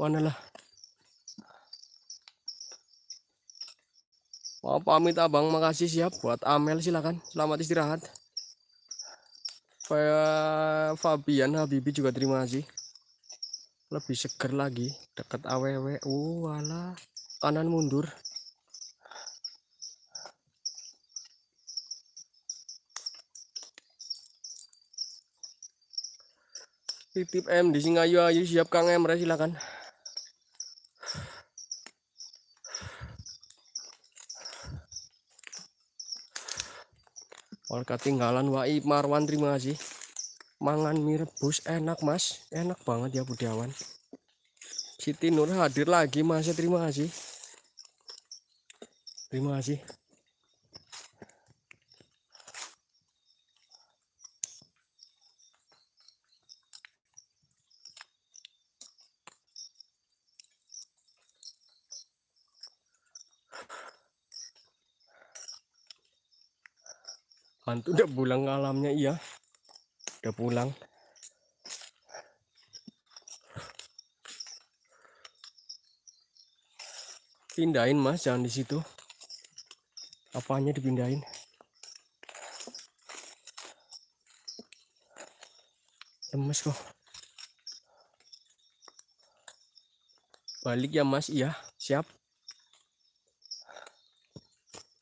mana lah Wah, pamit abang makasih siap buat Amel silakan selamat istirahat Fabian Habibi juga terima kasih lebih seger lagi dekat awewe uh, wala kanan mundur titip M di Singayu Ayu siap Kang M silakan Polka tinggalan Wai Marwan terima kasih mangan mie rebus enak mas enak banget ya Budiawan. Siti Nur hadir lagi mas terima kasih terima kasih hantu udah pulang alamnya iya udah pulang pindahin mas jangan di situ apanya dipindahin lemes kok balik ya mas iya siap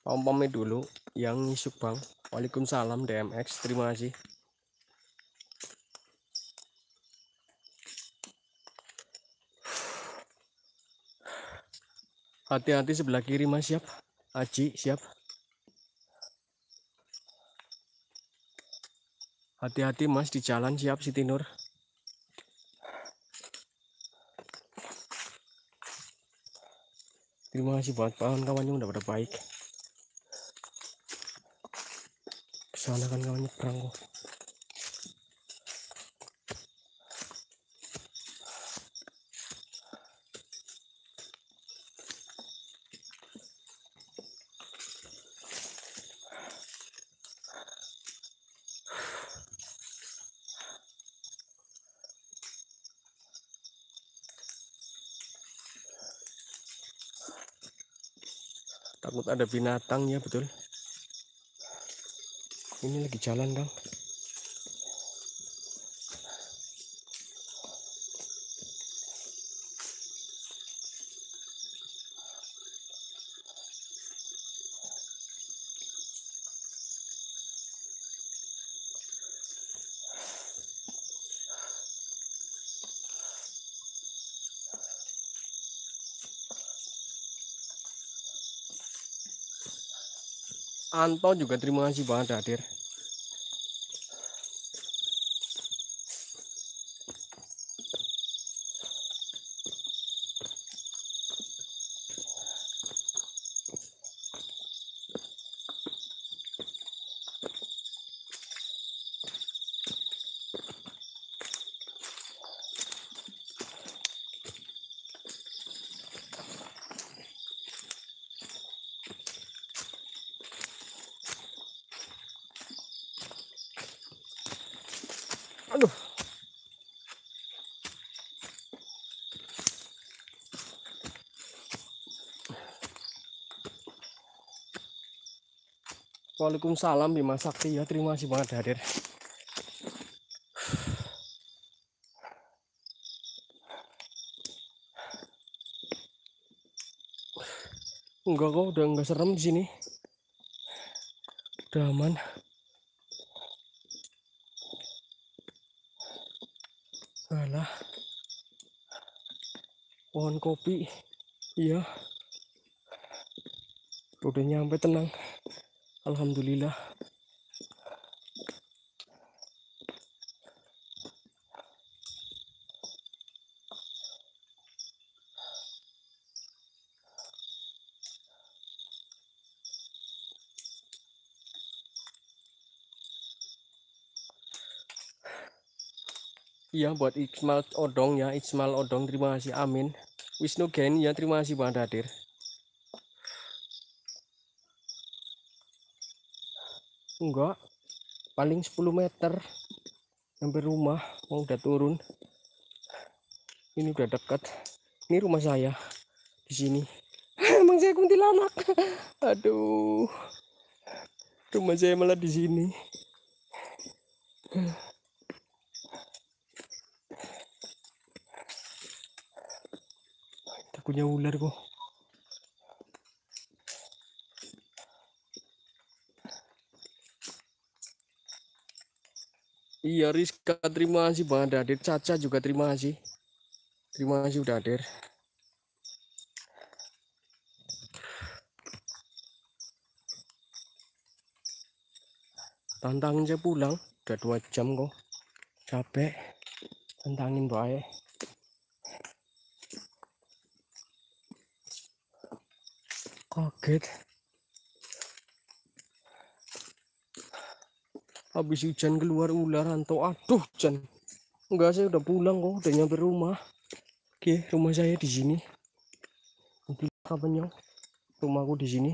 pom-pomnya dulu yang nyisuk bang Waalaikumsalam DMX terima kasih hati-hati sebelah kiri mas siap Aji siap hati-hati mas di jalan siap Siti Nur terima kasih buat paham kawan yang udah pada baik kesana kan kawannya perang kok takut ada binatang ya betul ini lagi jalan dong Tanto juga terima kasih banget hadir Waalaikumsalam Bima Sakti ya terima kasih banget hadir enggak kok udah enggak serem di sini udah aman alah pohon kopi iya udah nyampe tenang Alhamdulillah Iya buat Iqmal Odong ya Iqmal Odong terima kasih amin Wisnu Gen ya terima kasih Bang Dadir enggak paling 10 meter hampir rumah mau udah turun ini udah dekat ini rumah saya di sini emang saya kuntilanak aduh rumah saya malah di sini Rizka terima kasih Bang Adir Caca juga terima kasih terima kasih udah hadir tantangin saya pulang udah dua jam kok capek tantangin baik kaget habis hujan keluar ular atau aduh hujan enggak saya udah pulang kok udah nyampe rumah oke rumah saya di sini kapannya rumahku di sini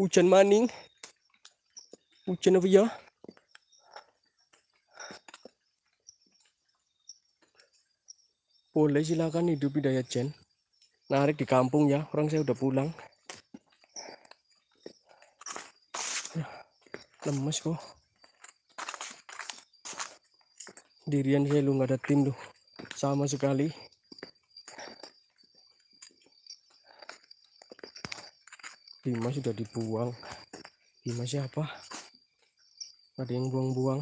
hujan maning hujan apa ya boleh silakan hidup hidayat Jen narik di kampung ya orang saya udah pulang lemes kok dirian saya lu nggak ada tim lu sama sekali lima sudah dibuang lima siapa ada yang buang-buang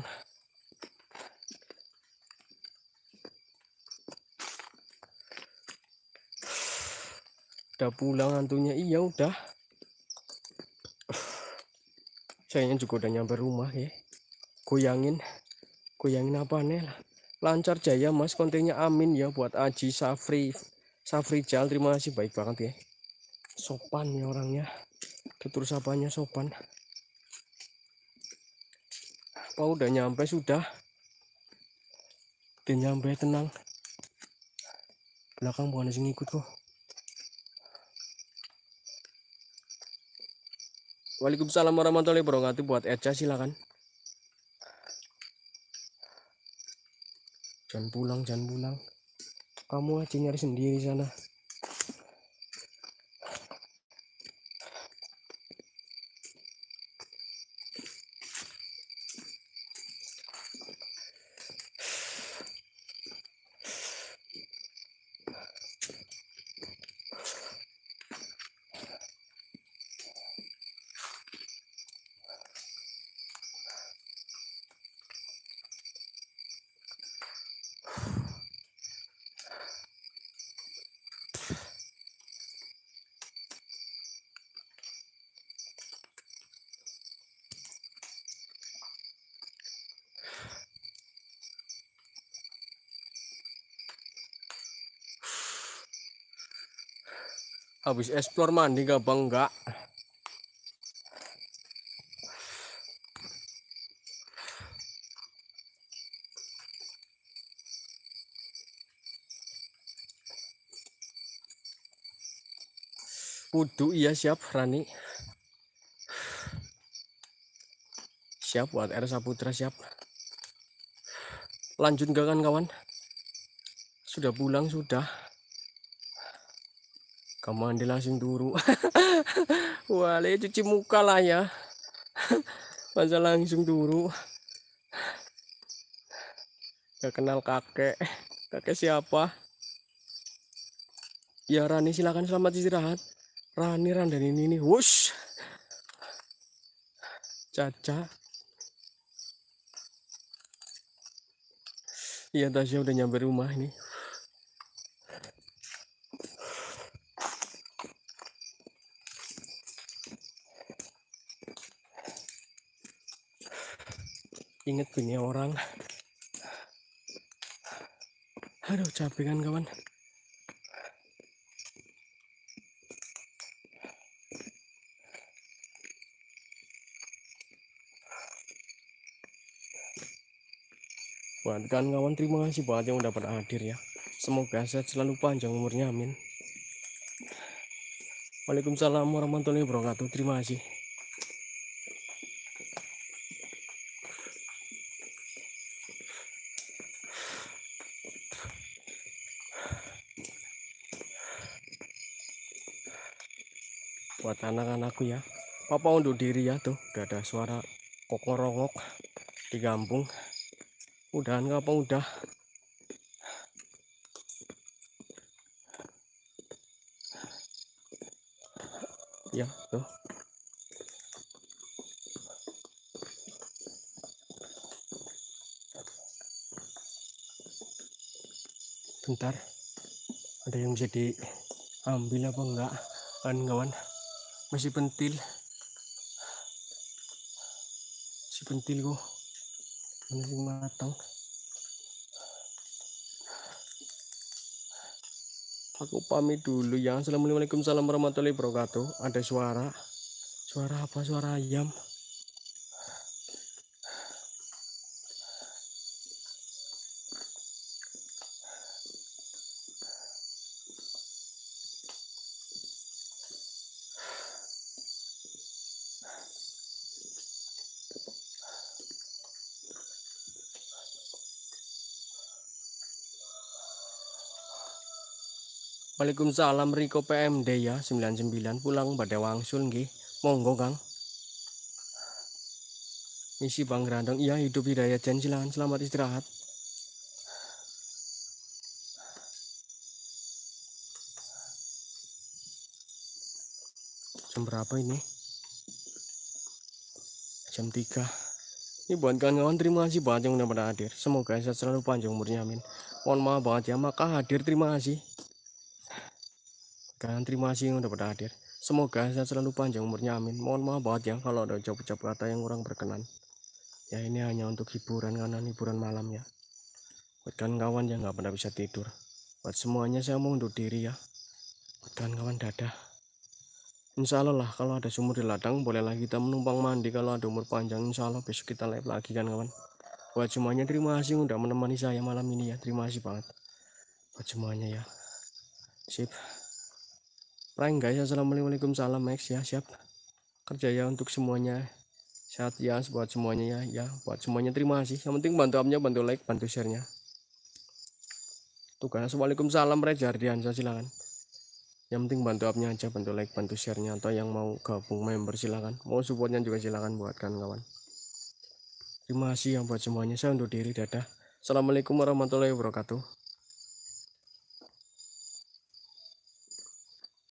udah pulang antunya iya udah kayaknya juga udah nyampe rumah ya goyangin goyangin apa nih lah lancar jaya mas kontennya amin ya buat Aji Safri Safri Jal terima kasih baik banget ya sopan ya orangnya tutur sapanya sopan apa udah nyampe sudah udah nyampe tenang belakang bukan sih ngikut kok Waalaikumsalam warahmatullahi wabarakatuh. Buat Eca silakan. Jangan pulang, jangan pulang. Kamu aja nyari sendiri sana. habis explore mandi gak bang enggak Kudu iya siap Rani Siap buat R Saputra siap Lanjut gak kan kawan Sudah pulang sudah kamu mandi langsung turu. Wale cuci muka lah ya. Masa langsung dulu. Gak kenal kakek. Kakek siapa? Ya Rani silakan selamat istirahat. Rani Randani ini nih. Wush. Caca. Iya Tasya udah nyampe rumah ini. inget punya orang aduh capek kan kawan buat kan kawan terima kasih banget yang udah pernah hadir ya semoga sehat selalu panjang umurnya amin Waalaikumsalam warahmatullahi wabarakatuh terima kasih anak-anakku ya papa untuk diri ya tuh udah ada suara kokorongok di kampung udahan apa udah ya tuh bentar ada yang bisa diambil apa enggak kan kawan, -kawan masih pentil si pentil ko masih matang aku pamit dulu ya assalamualaikum salam warahmatullahi wabarakatuh ada suara suara apa suara ayam Waalaikumsalam Riko PMD ya 99 pulang pada wangsul nggih. Monggo Kang. Misi Bang Grandong iya hidup hidayah dan silahkan selamat istirahat. Jam berapa ini? Jam 3. Ini buat kawan-kawan terima kasih banyak yang udah pada hadir. Semoga saya selalu panjang umurnya amin. Mohon maaf banget ya maka hadir terima kasih dan terima kasih yang udah pada hadir. Semoga saya selalu panjang umurnya amin. Mohon maaf banget ya kalau ada ucap-ucap kata yang kurang berkenan. Ya ini hanya untuk hiburan karena hiburan malam ya. Buat kawan-kawan yang nggak pernah bisa tidur. Buat semuanya saya mau undur diri ya. Buat kawan-kawan dadah. Insya Allah lah kalau ada sumur di ladang boleh lagi kita menumpang mandi kalau ada umur panjang Insya Allah besok kita live lagi kan kawan. Buat semuanya terima kasih udah menemani saya malam ini ya. Terima kasih banget. Buat semuanya ya. Sip. Rank guys, assalamualaikum salam Max ya siap kerja ya untuk semuanya sehat ya buat semuanya ya ya buat semuanya terima kasih yang penting bantu amnya bantu like bantu sharenya tugas assalamualaikum salam Reza Ardiansa silakan yang penting bantu upnya aja bantu like bantu sharenya atau yang mau gabung member silakan mau supportnya juga silakan buatkan kawan terima kasih yang buat semuanya saya untuk diri dadah assalamualaikum warahmatullahi wabarakatuh